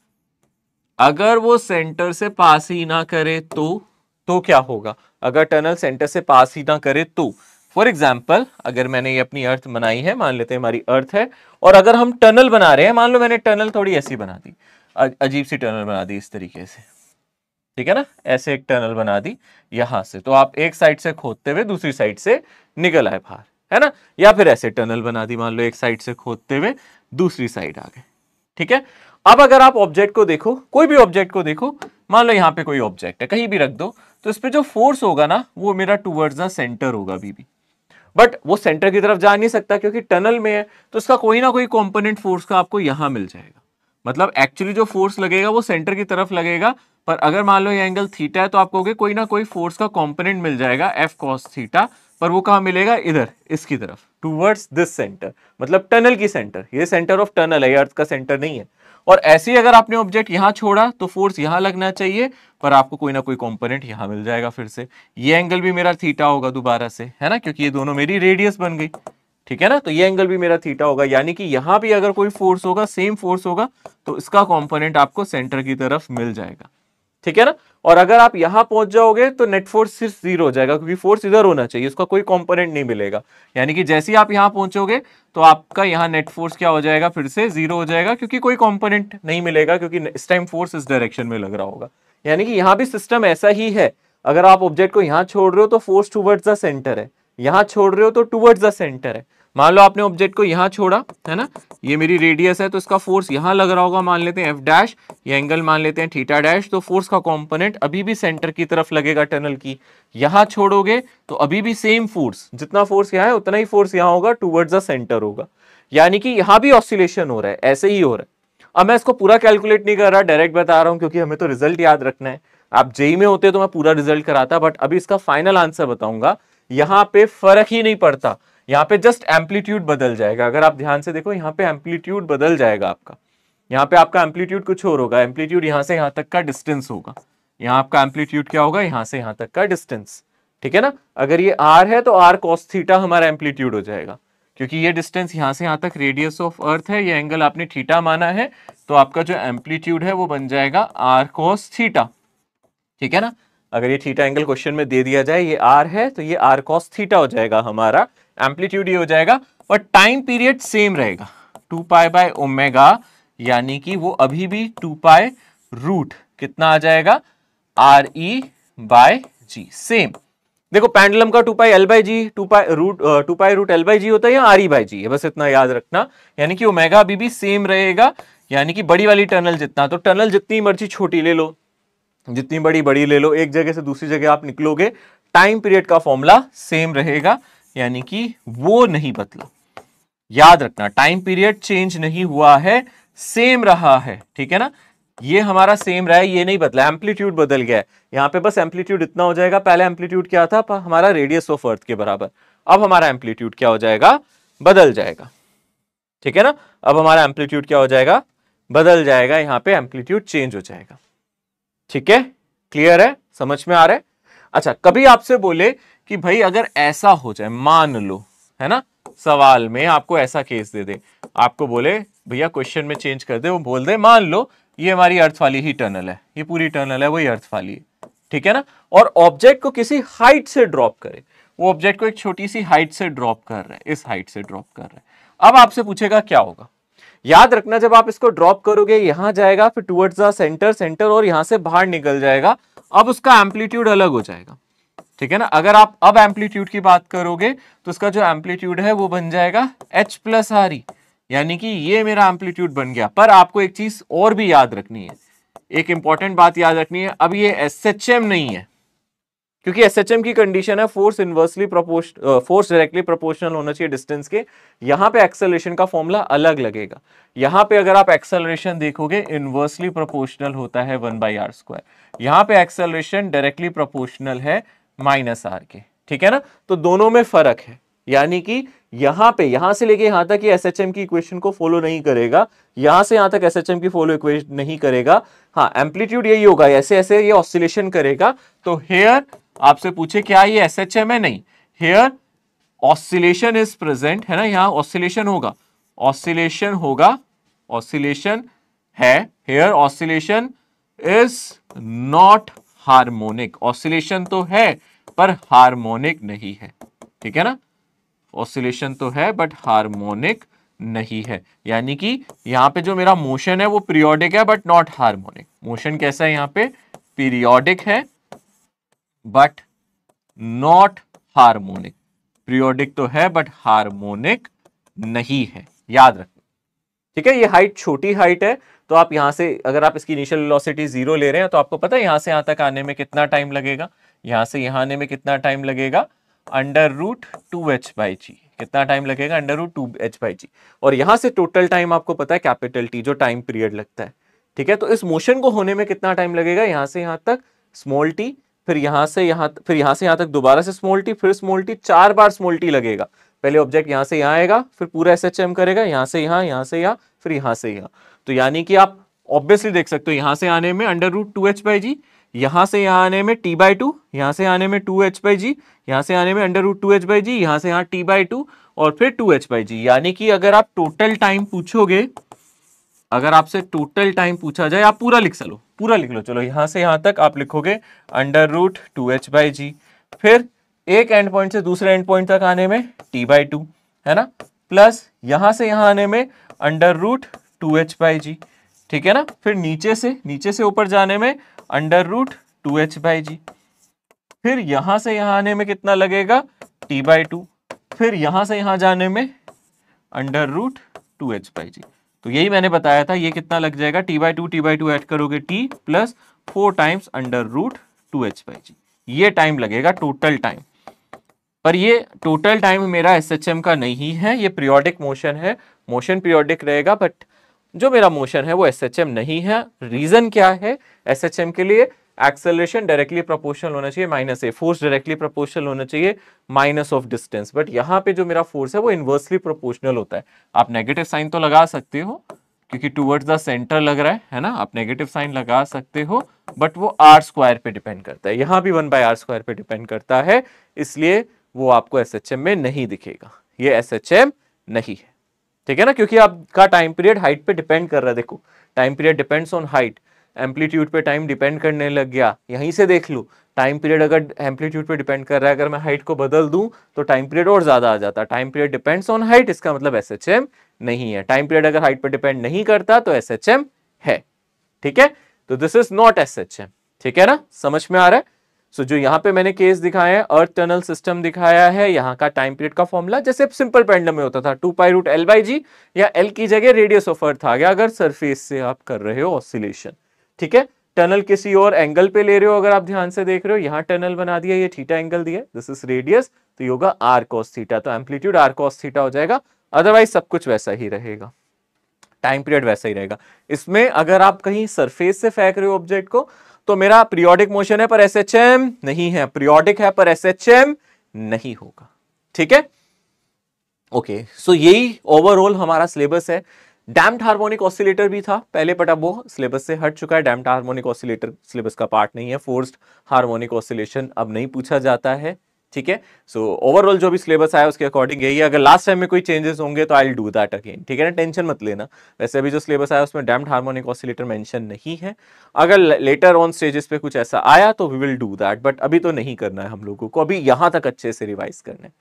अगर वो सेंटर से पास ही ना करे तो तो क्या होगा अगर टनल सेंटर से पास ही ना करे तो फॉर एग्जाम्पल अगर मैंने ये अपनी अर्थ बनाई है मान लेते हैं हमारी अर्थ है और अगर हम टनल बना रहे हैं मान लो मैंने टनल थोड़ी ऐसी बना दी अजीब सी टनल बना दी इस तरीके से ठीक है ना ऐसे एक टनल बना दी यहां से तो आप एक साइड से खोदते हुए दूसरी साइड से निकल आए बाहर है ना या फिर ऐसे टनल बना दी मान लो एक साइड से खोदते हुए दूसरी साइड आ गए ठीक है अब अगर आप ऑब्जेक्ट को देखो कोई भी ऑब्जेक्ट को देखो मान लो यहां पे कोई ऑब्जेक्ट है कहीं भी रख दो तो इस पर जो फोर्स होगा ना वो मेरा टूवर्ड्स द सेंटर होगा अभी भी बट वो सेंटर की तरफ जा नहीं सकता क्योंकि टनल में है तो इसका कोई ना कोई कॉम्पोनेंट फोर्स का आपको यहां मिल जाएगा मतलब एक्चुअली जो फोर्स लगेगा वो सेंटर की तरफ लगेगा पर अगर मान लो ये एंगल थीटा है तो आपको कहोगे कोई ना कोई फोर्स का कॉम्पोनेंट मिल जाएगा एफ कॉस थीटा पर वो कहा मिलेगा इधर इसकी तरफ टूवर्ड्स दिस सेंटर मतलब टनल की सेंटर ये सेंटर ऑफ टनल है अर्थ का सेंटर नहीं है और ऐसे ही अगर आपने ऑब्जेक्ट यहाँ छोड़ा तो फोर्स यहाँ लगना चाहिए पर आपको कोई ना कोई कंपोनेंट यहाँ मिल जाएगा फिर से ये एंगल भी मेरा थीटा होगा दोबारा से है ना क्योंकि ये दोनों मेरी रेडियस बन गई ठीक है ना तो ये एंगल भी मेरा थीटा होगा यानी कि यहाँ भी अगर कोई फोर्स होगा सेम फोर्स होगा तो इसका कॉम्पोनेंट आपको सेंटर की तरफ मिल जाएगा ठीक है ना और अगर आप यहां पहुंच जाओगे तो नेट फोर्स सिर्फ जीरो हो जाएगा क्योंकि फोर्स इधर होना चाहिए उसका कोई कंपोनेंट नहीं मिलेगा यानी कि जैसे ही आप यहां पहुंचोगे तो आपका यहाँ नेट फोर्स क्या हो जाएगा फिर से जीरो हो जाएगा क्योंकि कोई कंपोनेंट नहीं मिलेगा क्योंकि इस टाइम फोर्स इस डायरेक्शन में लग रहा होगा यानी कि यहाँ भी सिस्टम ऐसा ही है अगर आप ऑब्जेक्ट को यहां छोड़ रहे हो तो फोर्स टूवर्ड्स द सेंटर है यहां छोड़ रहे हो तो टूवर्ड्स द सेंटर है मान लो आपने ऑब्जेक्ट को यहाँ छोड़ा है ना ये मेरी रेडियस है तो इसका फोर्स यहाँ लग रहा होगा मान लेते हैं एफ डैश ये एंगल मान लेते हैं थीटा डैश तो फोर्स का कॉम्पोनेंट अभी भी सेंटर की तरफ लगेगा टनल की यहाँ छोड़ोगे तो अभी भी सेम फोर्स जितना फोर्स यहाँ है उतना ही फोर्स यहाँ होगा टूवर्ड्स द सेंटर होगा यानी कि यहाँ भी ऑसिलेशन हो रहा है ऐसे ही हो रहा है अब मैं इसको पूरा कैलकुलेट नहीं कर रहा डायरेक्ट बता रहा हूँ क्योंकि हमें तो रिजल्ट याद रखना है आप जेई में होते तो मैं पूरा रिजल्ट कराता बट अभी इसका फाइनल आंसर बताऊंगा यहाँ पे फर्क ही नहीं पड़ता यहाँ पे जस्ट एम्पलीट्यूड बदल जाएगा अगर आप ध्यान से देखो यहाँ पे एम्पलीट्यूड बदल जाएगा आपका यहाँ पे आपका एम्पलीट्यूड कुछ और होगा एम्पलीट्यूड यहाँ से यहाँ तक का डिस्टेंस होगा यहाँ आपका एम्पलीट्यूड क्या होगा यहाँ से यहाँ तक का डिस्टेंस ठीक है ना अगर ये आर है तो आर कॉस्थीटा हमारा एम्पलीट्यूड हो जाएगा क्योंकि ये डिस्टेंस यहाँ से यहाँ तक रेडियस ऑफ अर्थ है ये एंगल आपने थीटा माना है तो आपका जो एम्पलीट्यूड है वो बन जाएगा आर कॉस थीटा ठीक है ना अगर ये थीटा एंगल क्वेश्चन में दे दिया जाए ये आर है तो ये आर कॉस थीटा हो जाएगा हमारा एम्पलीट्यूड ये हो जाएगा और टाइम पीरियड सेम रहेगा टू पाई बाय ओमेगा यानी कि वो अभी भी टू पाई रूट कितना आ जाएगा R E by G same देखो पैंडलम का two pi L by G two pi root two pi root L by G होता है या आर ई बाई जी बस इतना याद रखना यानी कि ओमेगा अभी भी सेम रहेगा यानी कि बड़ी वाली टनल जितना तो टनल जितनी मर्जी छोटी ले लो जितनी बड़ी बड़ी ले लो एक जगह से दूसरी जगह आप निकलोगे टाइम पीरियड का फॉर्मूला सेम रहेगा यानी कि वो नहीं बदला याद रखना टाइम पीरियड चेंज नहीं हुआ है सेम रहा है ठीक है ना ये हमारा सेम रहा है ये नहीं बदला एम्पलीट्यूड बदल गया है यहां पे बस एम्पलीट्यूड इतना हो जाएगा पहले एम्पलीट्यूड क्या था हमारा रेडियस ऑफ अर्थ के बराबर अब हमारा एम्पलीट्यूड क्या हो जाएगा बदल जाएगा ठीक है ना अब हमारा एम्पलीट्यूड क्या हो जाएगा बदल जाएगा यहाँ पे एम्पलीट्यूड चेंज हो जाएगा ठीक है क्लियर है समझ में आ रहा है अच्छा कभी आपसे बोले कि भाई अगर ऐसा हो जाए मान लो है ना सवाल में आपको ऐसा केस दे दे आपको बोले भैया क्वेश्चन में चेंज कर दे वो बोल दे मान लो ये हमारी अर्थ वाली ही टनल है ये पूरी टनल है वही अर्थ वाली है ठीक है ना और ऑब्जेक्ट को किसी हाइट से ड्रॉप करे वो ऑब्जेक्ट को एक छोटी सी हाइट से ड्रॉप कर रहा है इस हाइट से ड्रॉप कर रहा है अब आपसे पूछेगा क्या होगा याद रखना जब आप इसको ड्रॉप करोगे यहां जाएगा फिर टुवर्ड्स द सेंटर सेंटर और यहां से बाहर निकल जाएगा अब उसका एम्पलीट्यूड अलग हो जाएगा ठीक है ना अगर आप अब एम्पलीट्यूड की बात करोगे तो उसका जो एम्पलीट्यूड है वो बन जाएगा एच प्लस आर ई यानी कि ये मेरा एम्पलीट्यूड बन गया पर आपको एक चीज और भी याद रखनी है एक इंपॉर्टेंट बात याद रखनी है अब ये एस एच एम नहीं है क्योंकि एस एच एम की कंडीशन है force inversely proportion force directly proportional होना चाहिए डिस्टेंस के यहाँ पे एक्सेलरेशन का फॉर्मूला अलग लगेगा यहाँ पे अगर आप एक्सेलरेशन देखोगे इनवर्सली प्रोपोर्शनल होता है वन बाई आर स्क्वायर यहाँ पे एक्सेलरेशन डायरेक्टली प्रोपोर्शनल है माइनस आर के ठीक है ना तो दोनों में फर्क है यानी कि यहां पे यहां से लेके यहां तक एस एच एम की इक्वेशन को फॉलो नहीं करेगा यहां से यहां तक एसएचएम की फॉलो इक्वेशन नहीं करेगा हाँ एम्पलीट्यूड यही होगा ऐसे ऐसे ये ऑसिलेशन करेगा तो हेयर आपसे पूछे क्या ये एम है नहीं हेयर ऑसिलेशन इज प्रेजेंट है ना यहाँ ऑसिलेशन होगा ऑसिलेशन होगा ऑसिलेशन है here oscillation is not harmonic oscillation तो है पर हार्मोनिक नहीं है ठीक है ना ऑसिलेशन तो है बट हार्मोनिक नहीं है यानी कि यहां पे जो मेरा मोशन है वो पीरियोडिक है बट नॉट हार्मोनिक मोशन कैसा है यहां पे पीरियोडिक है बट नॉट हार्मोनिक पीरियोडिक तो है बट हार्मोनिक नहीं है याद रख ठीक है ये हाइट छोटी हाइट है तो आप यहाँ से अगर आप इसकी इनिशियल वेलोसिटी जीरो ले रहे हैं तो आपको पता है यहाँ से यहाँ तक आने में कितना टाइम लगेगा यहाँ से यहाँ आने में कितना टाइम लगेगा under root two H by G कितना टाइम लगेगा under root two H by G और यहाँ से टोटल टाइम आपको पता है कैपिटल टी जो टाइम पीरियड लगता है ठीक है तो इस मोशन को होने में कितना टाइम लगेगा यहाँ से यहाँ तक स्मॉल टी फिर यहाँ से यहाँ फिर यहाँ से यहाँ तक दोबारा से स्मॉल टी फिर स्मॉल टी चार बार स्मॉल टी लगेगा पहले ऑब्जेक्ट यहाँ से यहाँ आएगा फिर पूरा एस एच एम करेगा यहाँ से यहाँ यहाँ से यहाँ फिर यहाँ से यहाँ तो यानी कि आप ऑब्वियसली देख सकते हो यहाँ से आने में under root two H by G यहाँ से यहाँ आने में टी बाई टू यहाँ से आने में टू एच बाई जी यहाँ से आने में under root two H by G यहाँ से यहाँ टी बाई टू और फिर टू एच बाई जी यानी कि अगर आप टोटल टाइम पूछोगे अगर आपसे टोटल टाइम पूछा जाए आप पूरा लिख सलो पूरा लिख लो चलो यहाँ से यहाँ तक आप लिखोगे under root two H by G फिर एक एंड पॉइंट से दूसरे एंड पॉइंट तक आने में टी बाई टू है ना प्लस यहां से यहां आने में under root two H by G ठीक है ना फिर नीचे से नीचे से ऊपर जाने में under root two H by G फिर यहां से यहां आने में कितना लगेगा टी बाई टू फिर यहां से यहां जाने में under root two H by G तो यही मैंने बताया था ये कितना लग जाएगा T by two T by two add करोगे T plus four times under root two H by G ये टाइम लगेगा टोटल टाइम पर ये टोटल टाइम मेरा एस एच एम का नहीं है ये पीरियोडिक मोशन है मोशन पीरियोडिक रहेगा बट जो मेरा मोशन है वो एस एच एम नहीं है रीज़न क्या है एस एच एम के लिए एक्सेलरेशन डायरेक्टली प्रोपोर्शनल होना चाहिए minus A force directly proportional होना चाहिए माइनस ऑफ डिस्टेंस बट यहाँ पे जो मेरा फोर्स है वो इन्वर्सली प्रोपोर्शनल होता है आप नेगेटिव साइन तो लगा सकते हो क्योंकि टूवर्ड्स द सेंटर लग रहा है है ना आप नेगेटिव साइन लगा सकते हो बट वो आर स्क्वायर पे डिपेंड करता है यहाँ भी वन बाय आर स्क्वायर पे डिपेंड करता है इसलिए वो आपको एस में नहीं दिखेगा ये एस नहीं है ठीक है ना क्योंकि आपका टाइम पीरियड हाइट पे डिपेंड कर रहा है देखो time period depends on height amplitude पे टाइम डिपेंड करने लग गया यहीं से देख लो टाइम पीरियड अगर एम्पलीट्यूड पे डिपेंड कर रहा है अगर मैं हाइट को बदल दूं तो टाइम पीरियड और ज़्यादा आ जाता है time period depends on height इसका मतलब एस नहीं है टाइम पीरियड अगर हाइट पर डिपेंड नहीं करता तो एस है ठीक है तो दिस इज नॉट एस ठीक है ना समझ में आ रहा है सो so, जो यहाँ पे मैंने केस दिखाया है अर्थ टनल सिस्टम दिखाया है यहाँ का टाइम पीरियड का फॉर्मूला जैसे सिंपल पेंडल में होता था two pi root L by g या एल की जगह रेडियस ऑफ अर्थ आ गया अगर सरफेस से आप कर रहे हो ऑसिलेशन ठीक है टनल किसी और एंगल पे ले रहे हो अगर आप ध्यान से देख रहे हो यहाँ टनल बना दिया ये थीटा एंगल दिया दिस इज रेडियस तो ये होगा आर कॉस थीटा तो एम्पलीट्यूड आर कॉस थीटा हो जाएगा अदरवाइज सब कुछ वैसा ही रहेगा टाइम पीरियड वैसा ही रहेगा इसमें अगर आप कहीं सरफेस से फेंक रहे हो ऑब्जेक्ट को तो मेरा प्रियोडिक मोशन है पर एस एच एम नहीं है प्रियोडिक है पर एस एच एम नहीं होगा ठीक है ओके सो यही ओवरऑल हमारा सिलेबस है डैम्ड हार्मोनिक ऑसिलेटर भी था पहले बट अब वो सिलेबस से हट चुका है डैम्ड हार्मोनिक ऑसिलेटर सिलेबस का पार्ट नहीं है फोर्स्ड हार्मोनिक ऑसिलेशन अब नहीं पूछा जाता है ठीक है सो ओवरऑल जो भी सिलेबस आया उसके अकॉर्डिंग यही है अगर लास्ट टाइम में कोई चेंजेस होंगे तो आई डू दैट अगेन ठीक है ना टेंशन मत लेना वैसे अभी जो सिलेबस आया उसमें डैम्ड हार्मोनिक ऑसिलेटर मेंशन नहीं है अगर लेटर ऑन स्टेजेस पे कुछ ऐसा आया तो we will do that but अभी तो नहीं करना है हम लोगों को अभी यहां तक अच्छे से रिवाइज करना है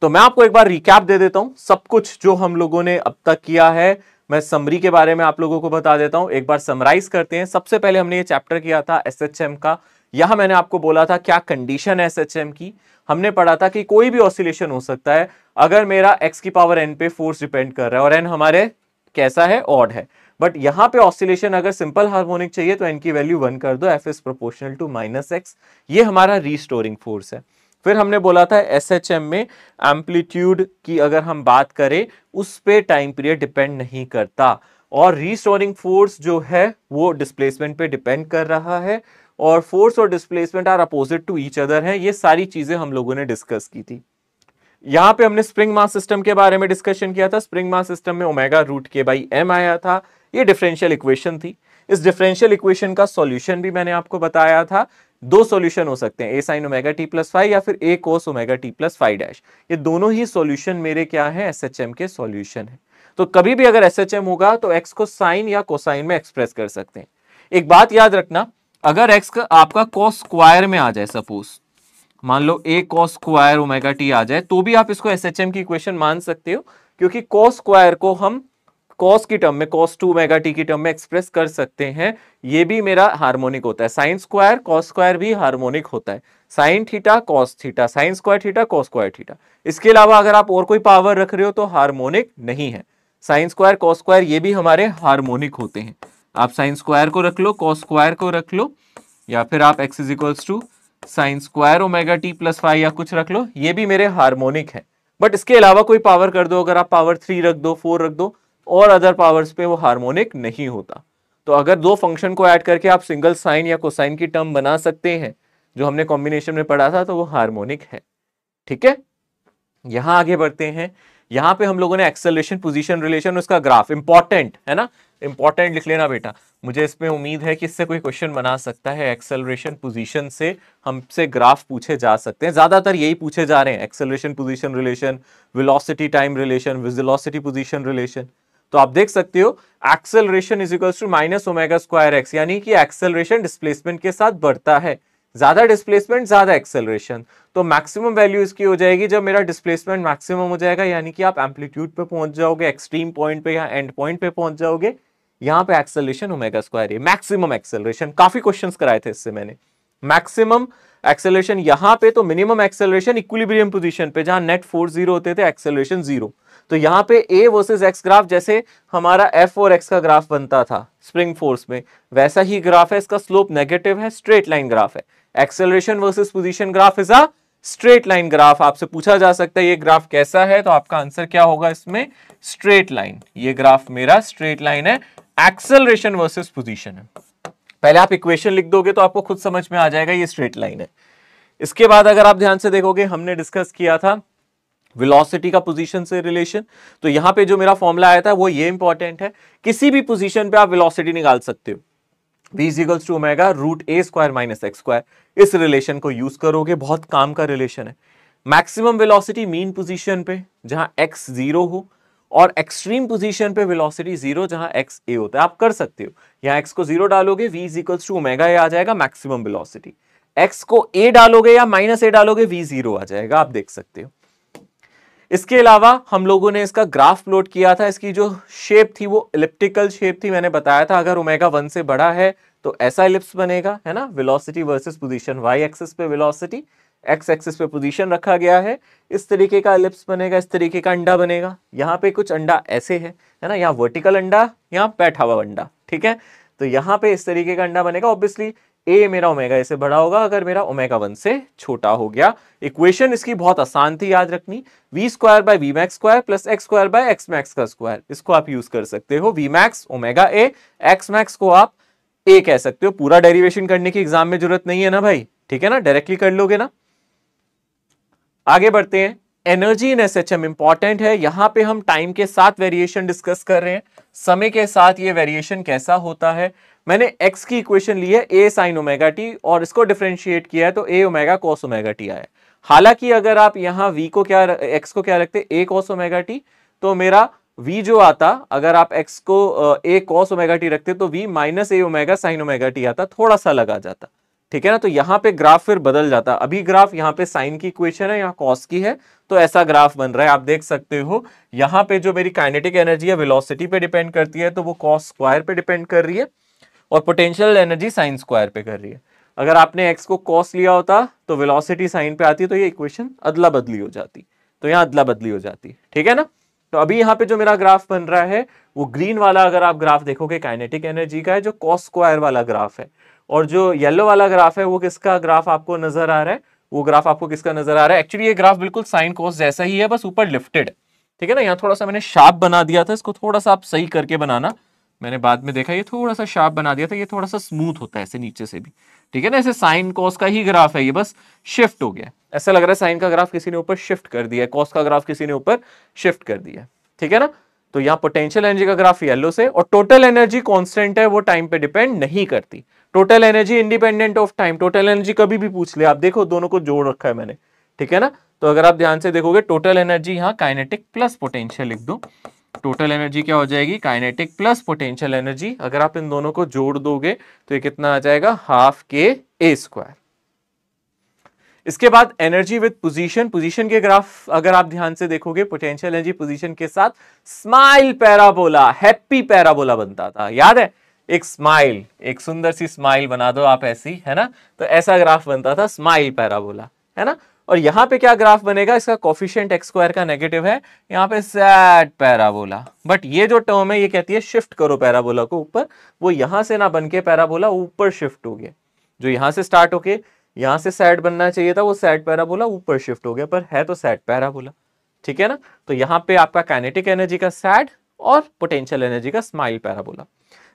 तो मैं आपको एक बार रिकैप दे देता हूं सब कुछ जो हम लोगों ने अब तक किया है मैं समरी के बारे में आप लोगों को बता देता हूं एक बार समराइज करते हैं सबसे पहले हमने ये चैप्टर किया था एसएचएम का यहां मैंने आपको बोला था क्या कंडीशन है एस की हमने पढ़ा था कि कोई भी ऑसिलेशन हो सकता है अगर मेरा एक्स की पावर एन पे फोर्स डिपेंड कर रहा है और एन हमारे कैसा है ऑड है बट यहाँ पे ऑसिलेशन अगर सिंपल हार्मोनिक चाहिए तो एन की वैल्यू वन कर दो F is proportional to minus x ये हमारा रीस्टोरिंग फोर्स है फिर हमने बोला था एस एच एम में एम्पलीट्यूड की अगर हम बात करें उस पर टाइम पीरियड डिपेंड नहीं करता और रीस्टोरिंग फोर्स जो है वो डिस्प्लेसमेंट पे डिपेंड कर रहा है और फोर्स और displacement are opposite to each other है ये सारी चीजें हम लोगों ने डिस्कस की थी यहाँ पे हमने स्प्रिंग मास सिस्टम के बारे में डिस्कशन किया था स्प्रिंग मास सिस्टम में ओमेगा रूट के बाई एम आया था ये डिफरेंशियल इक्वेशन थी इस डिफरेंशियल इक्वेशन का सॉल्यूशन भी मैंने आपको बताया था दो सॉल्यूशन हो सकते हैं A sine omega t plus phi या फिर A cos omega t plus phi dash ये दोनों ही सॉल्यूशन मेरे क्या है एस एच एम के सोल्यूशन है तो कभी भी अगर एस एच एम होगा तो एक्स को साइन या कोसाइन में एक्सप्रेस कर सकते हैं एक बात याद रखना अगर एक्स का आपका कॉस स्क्वायर में आ जाए सपोज मान लो A cos square omega t आ जाए तो भी आप इसको एस एच एम की इक्वेशन मान सकते हो क्योंकि कॉस स्क्वायर को हम कॉस की टर्म में कॉस टू ओमेगा टी की टर्म में एक्सप्रेस कर सकते हैं ये भी मेरा हार्मोनिक होता है साइन स्क्वायर कॉस स्क्वायर भी हार्मोनिक होता है sine theta cos theta sine square theta cos square theta इसके अलावा अगर आप और कोई पावर रख रहे हो तो हार्मोनिक नहीं है साइन स्क्वायर कॉस स्क्वायर ये भी हमारे हार्मोनिक होते हैं आप साइन स्क्वायर को रख लो कॉस स्क्वायर को रख लो या फिर आप x is equals to sine square omega t plus phi या कुछ रख लो ये भी मेरे हार्मोनिक है बट इसके अलावा कोई पावर कर दो अगर आप पावर थ्री रख दो फोर रख दो और अदर पावर्स पे वो हार्मोनिक नहीं होता तो अगर दो फंक्शन को ऐड करके आप सिंगल साइन या कोसाइन की टर्म बना सकते हैं जो हमने कॉम्बिनेशन में पढ़ा था तो वो हार्मोनिक है ठीक है यहां आगे बढ़ते हैं यहाँ पे हम लोगों ने एक्सेलेशन पोजीशन रिलेशन उसका ग्राफ इंपॉर्टेंट है ना इंपॉर्टेंट लिख लेना बेटा मुझे इसमें उम्मीद है कि इससे कोई क्वेश्चन बना सकता है एक्सेलरेशन पोजीशन से हमसे ग्राफ पूछे जा सकते हैं ज़्यादातर यही पूछे जा रहे हैं acceleration position relation velocity time relation velocity position relation तो आप देख सकते हो acceleration is equals to minus omega square x यानी कि एक्सेलरेशन डिस्प्लेसमेंट के साथ बढ़ता है ज़्यादा डिस्प्लेसमेंट ज़्यादा एक्सेलरेशन तो मैक्सिमम वैल्यू इसकी हो जाएगी जब मेरा डिस्प्लेसमेंट मैक्सिमम हो जाएगा यानी कि आप एम्पलीट्यूड पे पहुंच जाओगे एक्सट्रीम पॉइंट पे या एंड पॉइंट पे पहुंच जाओगे यहाँ पे एक्सेलरेशन ओमेगा स्क्वायर है मैक्सिमम एक्सेलरेशन काफी क्वेश्चन कराए थे इससे मैंने मैक्सिमम एक्सेलरेशन यहाँ पे तो मिनिमम एक्सेलरेशन इक्विलिब्रियम पोजीशन पे जहां नेट फोर जीरो होते थे एक्सेलरेशन जीरो तो यहाँ पे ए वर्सेस एक्स ग्राफ जैसे हमारा एफ और एक्स का ग्राफ बनता था स्प्रिंग फोर्स में वैसा ही ग्राफ है इसका स्लोप नेगेटिव है स्ट्रेट लाइन ग्राफ है acceleration versus position graph is a straight line graph आपसे पूछा जा सकता है ये ग्राफ कैसा है तो आपका आंसर क्या होगा इसमें स्ट्रेट लाइन ये ग्राफ मेरा स्ट्रेट लाइन है एक्सेलरेशन वर्सेस पोजीशन है पहले आप इक्वेशन लिख दोगे तो आपको खुद समझ में आ जाएगा ये स्ट्रेट लाइन है इसके बाद अगर आप ध्यान से देखोगे हमने डिस्कस किया था वेलोसिटी का पोजीशन से रिलेशन तो यहां पे जो मेरा फॉर्मूला आया था वो ये इंपॉर्टेंट है किसी भी पोजीशन पे आप वेलोसिटी निकाल सकते हो equals to omega root A square minus x square इस रिलेशन को यूज करोगे बहुत काम का रिलेशन है मैक्सिमम वेलोसिटी मीन पोजीशन पे जहां एक्स जीरो हो और एक्सट्रीम पोजीशन पे वेलोसिटी जीरो जहां एक्स ए होता है आप कर सकते हो यहां एक्स को जीरो डालोगे v is equals to omega A आ जाएगा मैक्सिमम वेलोसिटी एक्स को ए डालोगे या माइनस ए डालोगे वी जीरो आ जाएगा आप देख सकते हो इसके अलावा हम लोगों ने इसका ग्राफ प्लॉट किया था इसकी जो शेप थी वो इलिप्टिकल शेप थी मैंने बताया था अगर ओमेगा वन से बड़ा है तो ऐसा इलिप्स बनेगा है ना velocity versus position y axis पे वेलोसिटी एक्स एक्सिस पे पोजीशन रखा गया है इस तरीके का इलिप्स बनेगा इस तरीके का अंडा बनेगा यहाँ पे कुछ अंडा ऐसे है है ना यहाँ वर्टिकल अंडा यहाँ बैठा हुआ अंडा ठीक है तो यहाँ पे इस तरीके का अंडा बनेगा ऑब्वियसली ए मेरा ओमेगा ए से बड़ा होगा अगर मेरा ओमेगा वन से छोटा हो गया इक्वेशन इसकी बहुत आसान थी याद रखनी v square by v max square plus x square by x max का स्क्वायर इसको आप यूज कर सकते हो v max omega A x max को आप ए कह सकते हो पूरा डेरिवेशन करने की एग्जाम में जरूरत नहीं है ना भाई ठीक है ना डायरेक्टली कर लोगे ना आगे बढ़ते हैं energy in S H M important है यहां पे हम टाइम के साथ वेरिएशन डिस्कस कर रहे हैं समय के साथ ये वेरिएशन कैसा होता है मैंने एक्स की इक्वेशन ली है ए साइन ओमेगा टी और इसको डिफ्रेंशिएट किया है तो A omega cos omega t आया हालांकि अगर आप यहाँ वी को क्या एक्स को क्या रखते ए कॉस ओमेगा टी तो मेरा v जो आता अगर आप x को a cos ओमेगा t रखते तो v minus A omega sine omega t आता थोड़ा सा लगा जाता ठीक है ना तो यहाँ पे ग्राफ फिर बदल जाता अभी ग्राफ यहाँ पे साइन की इक्वेशन है यहाँ कॉस की है तो ऐसा ग्राफ बन रहा है आप देख सकते हो यहाँ पे जो मेरी काइनेटिक एनर्जी है वेलोसिटी पे डिपेंड करती है तो वो कॉस स्क्वायर पे डिपेंड कर रही है और पोटेंशियल एनर्जी साइन स्क्वायर पे कर रही है अगर आपने एक्स को कॉस लिया होता तो वेलोसिटी साइन पे आती तो ये इक्वेशन अदला बदली हो जाती तो यहाँ अदला बदली हो जाती ठीक है ना तो अभी यहाँ पे जो मेरा ग्राफ बन रहा है वो ग्रीन वाला अगर आप ग्राफ देखोगे काइनेटिक एनर्जी का है जो कॉस स्क्वायर वाला ग्राफ है और जो येलो वाला ग्राफ है वो किसका ग्राफ आपको नजर आ रहा है वो ग्राफ आपको किसका नजर आ रहा है एक्चुअली ये ग्राफ बिल्कुल साइन कॉस जैसा ही है बस ऊपर लिफ्टेड ठीक है ना यहाँ थोड़ा सा मैंने शार्प बना दिया था इसको थोड़ा सा आप सही करके बनाना मैंने बाद में देखा ये थोड़ा सा शार्प बना दिया था ये थोड़ा सा स्मूथ होता है ऐसे नीचे से भी ठीक है ना ऐसे साइन कॉस का ही ग्राफ है ये बस शिफ्ट हो गया ऐसा लग रहा है साइन का ग्राफ किसी ने ऊपर शिफ्ट कर दिया है कॉस का ग्राफ किसी ने ऊपर शिफ्ट कर दिया ठीक है ना तो यहाँ पोटेंशियल एनर्जी का ग्राफ येलो से और टोटल एनर्जी कॉन्स्टेंट है वो टाइम पे डिपेंड नहीं करती total energy independent of time total energy कभी भी पूछ ले आप देखो दोनों को जोड़ रखा है मैंने ठीक है ना तो अगर आप ध्यान से देखोगे टोटल एनर्जी यहाँ काइनेटिक प्लस पोटेंशियल लिख दो टोटल एनर्जी क्या हो जाएगी काइनेटिक प्लस पोटेंशियल एनर्जी अगर आप इन दोनों को जोड़ दोगे तो ये कितना आ जाएगा हाफ के ए स्क्वायर इसके बाद एनर्जी विद पोजीशन पोजीशन के ग्राफ अगर आप ध्यान से देखोगे पोटेंशियल एनर्जी पोजीशन के साथ स्माइल पैराबोला हैप्पी पैराबोला बनता था याद है एक स्माइल एक सुंदर सी स्माइल बना दो आप ऐसी है ना तो ऐसा ग्राफ बनता था स्माइल पैराबोला है ना और यहाँ पे क्या ग्राफ बनेगा इसका कॉफिशियंट एक्स स्क्वायर का नेगेटिव है यहाँ पे सैड पैराबोला बट ये जो टर्म है ये कहती है शिफ्ट करो पैराबोला को ऊपर वो यहां से ना बन के पैराबोला ऊपर शिफ्ट हो गया जो यहां से स्टार्ट होके यहां से सैड बनना चाहिए था वो सैड पैराबोला ऊपर शिफ्ट हो गया पर है तो सैड पैराबोला ठीक है ना तो यहाँ पे आपका कैनेटिक एनर्जी का सैड और पोटेंशियल एनर्जी का स्माइल पैराबोला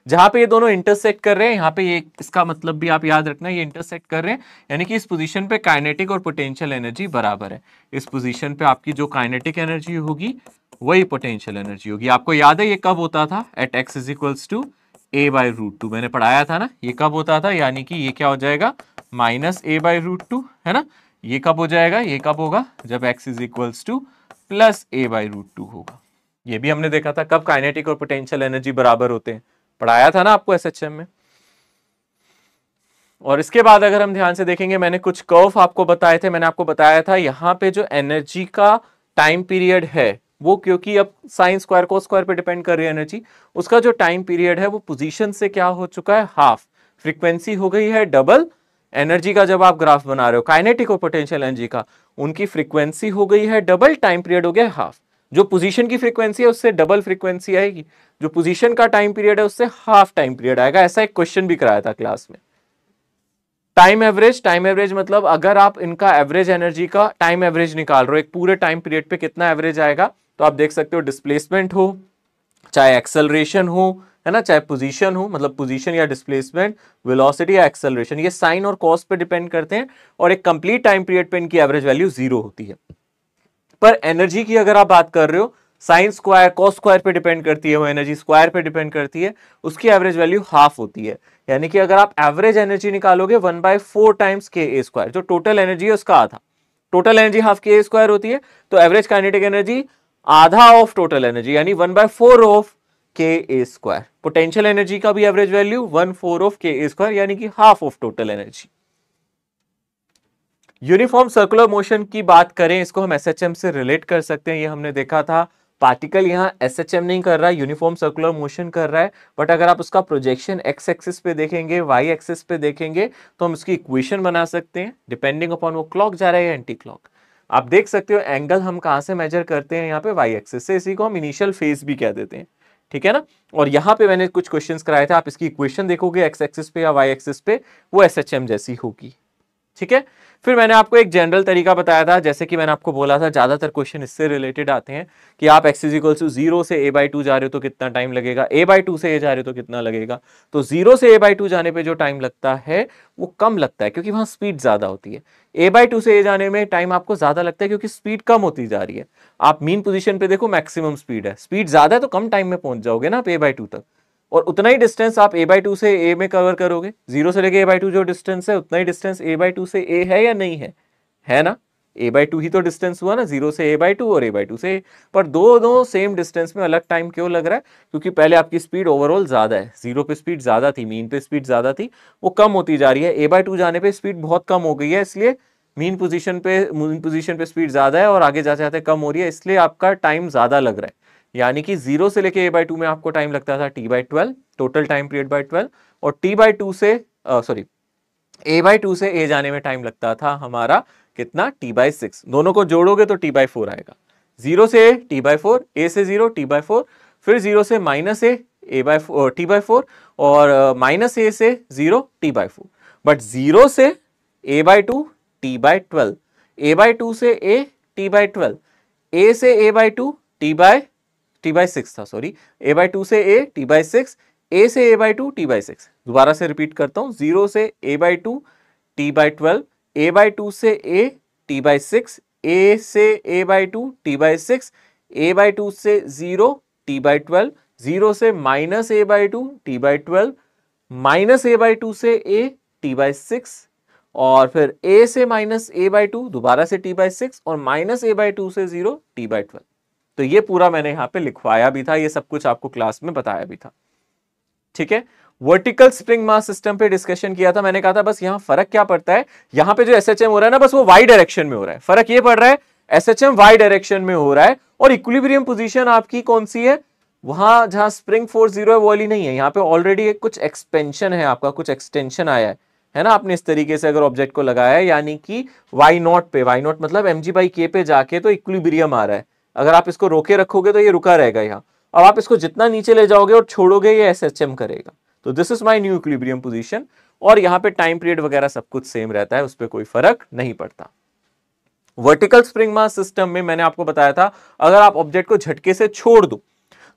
जहां पे ये दोनों इंटरसेक्ट कर रहे हैं यहाँ पे ये इसका मतलब भी आप याद रखना ये इंटरसेक्ट कर रहे हैं यानी कि इस पोजीशन पे काइनेटिक और पोटेंशियल एनर्जी बराबर है इस पोजीशन पे आपकी जो काइनेटिक एनर्जी होगी वही पोटेंशियल एनर्जी होगी आपको याद है ये कब होता था at x is equals to A by root two मैंने पढ़ाया था ना ये कब होता था यानी कि ये क्या हो जाएगा minus A by root two है ना ये कब हो जाएगा ये कब होगा जब x is equals to plus A by root two होगा ये भी हमने देखा था कब काइनेटिक और पोटेंशियल एनर्जी बराबर होते हैं पढ़ाया था ना आपको एस में और इसके बाद अगर हम ध्यान से देखेंगे मैंने कुछ कर्व आपको बताए थे मैंने आपको बताया था यहाँ पे जो एनर्जी का टाइम पीरियड है वो क्योंकि अब साइन स्क्वायर को स्क्वायर पे डिपेंड कर रही है एनर्जी उसका जो टाइम पीरियड है वो पोजीशन से क्या हो चुका है हाफ फ्रीक्वेंसी हो गई है डबल एनर्जी का जब आप ग्राफ बना रहे हो काइनेटिक और पोटेंशियल एनर्जी का उनकी फ्रीक्वेंसी हो गई है डबल टाइम पीरियड हो गया हाफ जो पोजीशन की फ्रीक्वेंसी है उससे डबल फ्रीक्वेंसी आएगी जो पोजीशन का टाइम पीरियड है उससे हाफ टाइम पीरियड आएगा ऐसा एक क्वेश्चन भी कराया था क्लास में टाइम एवरेज टाइम एवरेज मतलब अगर आप इनका एवरेज एनर्जी का टाइम एवरेज निकाल रहे हो एक पूरे टाइम पीरियड पे कितना एवरेज आएगा तो आप देख सकते हो डिस्प्लेसमेंट हो चाहे एक्सेलरेशन हो है ना चाहे पोजीशन हो मतलब पोजीशन या डिस्प्लेसमेंट वेलोसिटी या एक्सेलरेशन ये साइन और कॉस्ट पे डिपेंड करते हैं और एक कंप्लीट टाइम पीरियड पे इनकी एवरेज वैल्यू जीरो होती है पर एनर्जी की अगर आप बात कर रहे हो साइन स्क्वायर कॉस स्क्वायर पे डिपेंड करती है वो एनर्जी स्क्वायर पे डिपेंड करती है उसकी एवरेज वैल्यू हाफ होती है यानी कि अगर आप एवरेज एनर्जी निकालोगे one by four times k A square जो टोटल एनर्जी है उसका आधा टोटल एनर्जी हाफ के ए स्क्वायर होती है तो एवरेज काइनेटिक एनर्जी आधा ऑफ टोटल एनर्जी यानी one by four of k A square potential energy का भी average value one four of k A square यानी कि half of total energy uniform circular motion की बात करें इसको हम एस से रिलेट कर सकते हैं ये हमने देखा था पार्टिकल यहाँ एस नहीं कर रहा है यूनिफॉर्म सर्कुलर मोशन कर रहा है बट अगर आप उसका प्रोजेक्शन एक्स एक्सिस पे देखेंगे वाई एक्सिस पे देखेंगे तो हम उसकी इक्वेशन बना सकते हैं डिपेंडिंग अपॉन वो क्लॉक जा रहा है या एंटी क्लॉक आप देख सकते हो एंगल हम कहाँ से मेजर करते हैं यहाँ पे वाई एक्सिस से इसी को हम इनिशियल फेज भी कह देते हैं ठीक है ना और यहाँ पे मैंने कुछ क्वेश्चन कराए थे आप इसकी इक्वेशन देखोगे एक्स एक्सिस पे या वाई एक्सिस पे वो एस जैसी होगी ठीक है फिर मैंने आपको एक जनरल तरीका बताया था जैसे कि मैंने आपको बोला था ज़्यादातर क्वेश्चन इससे रिलेटेड आते हैं कि आप इज इक्वल टू जीरो से ए बाई टू जा रहे हो तो कितना टाइम लगेगा ए बाई टू से ए जा रहे हो तो कितना लगेगा तो जीरो से ए बाई टू जाने पर जो टाइम लगता है वो कम लगता है क्योंकि वहां स्पीड ज़्यादा होती है ए बाई टू से ए जाने में टाइम आपको ज़्यादा लगता है क्योंकि स्पीड कम होती जा रही है आप मीन पोजिशन पर देखो मैक्सिमम स्पीड है स्पीड ज़्यादा है तो कम टाइम में पहुंच जाओगे ना आप ए बाई टू तक और उतना ही डिस्टेंस आप ए बाई टू से ए में कवर करोगे जीरो से लेके ए बाई टू जो डिस्टेंस है उतना ही डिस्टेंस ए बाई टू से ए है या नहीं है है ना ए बाई टू ही तो डिस्टेंस हुआ ना जीरो से ए बाई टू और ए बाई टू से ए पर दो दो सेम डिस्टेंस में अलग टाइम क्यों लग रहा है क्योंकि पहले आपकी स्पीड ओवरऑल ज़्यादा है जीरो पे स्पीड ज़्यादा थी मीन पे स्पीड ज़्यादा थी वो कम होती जा रही है ए बाई टू जाने पर स्पीड बहुत कम हो गई है इसलिए मीन पोजिशन पे मीन पोजिशन पे स्पीड ज़्यादा है और आगे जाते जाते कम हो रही है इसलिए आपका टाइम ज़्यादा लग रहा है यानी कि जीरो से लेके ए बाई टू में आपको टाइम लगता था T by twelve total time period by twelve और टी बाई टू से सॉरी ए बाई टू से ए जाने में टाइम लगता था हमारा कितना टी बाई सिक्स दोनों को जोड़ोगे तो टी बाई फोर आएगा जीरो से A T by four A से जीरो टी बाई फोर फिर जीरो से minus A A by four T by four और माइनस ए से zero T by four but zero से A by two T by twelve A by two से A T by twelve A से A by two T by T by six था सॉरी ए बाई टू से A T by six A से A by two T by six दोबारा से रिपीट करता हूँ जीरो से A by two T by twelve A by two से A T by six A से A by two T by six A by two से zero T by twelve zero से minus A by two T by twelve minus A by two से ए टी बाई सिक्स और फिर ए से माइनस ए बाई टू दोबारा से टी बाई सिक्स और माइनस ए बाई टू से जीरो टी बाई ट्वेल्व तो ये पूरा मैंने यहाँ पे लिखवाया भी था ये सब कुछ आपको क्लास में बताया भी था ठीक है वर्टिकल स्प्रिंग मास सिस्टम पे डिस्कशन किया था मैंने कहा था बस यहाँ फर्क क्या पड़ता है यहाँ पे जो एस हो रहा है ना बस वो वाई डायरेक्शन में हो रहा है फर्क ये पड़ रहा है एस एच वाई डायरेक्शन में हो रहा है और इक्विलिब्रियम पोजिशन आपकी कौन सी है वहां जहां स्प्रिंग फोर्स जीरो है वो वाली नहीं है यहाँ पे ऑलरेडी कुछ एक्सपेंशन है आपका कुछ एक्सटेंशन आया है है ना आपने इस तरीके से अगर ऑब्जेक्ट को लगाया है यानी कि वाई नॉट पे वाई नॉट मतलब एम जी बाई के पे जाके तो इक्विलिब्रियम आ रहा है अगर आप इसको रोके रखोगे तो ये रुका रहेगा यहाँ अब आप इसको जितना नीचे ले जाओगे और छोड़ोगे ये एस करेगा तो this is my new equilibrium position और यहाँ पे टाइम पीरियड वगैरह सब कुछ सेम रहता है उस पर कोई फर्क नहीं पड़ता वर्टिकल स्प्रिंग मास सिस्टम में मैंने आपको बताया था अगर आप ऑब्जेक्ट को झटके से छोड़ दो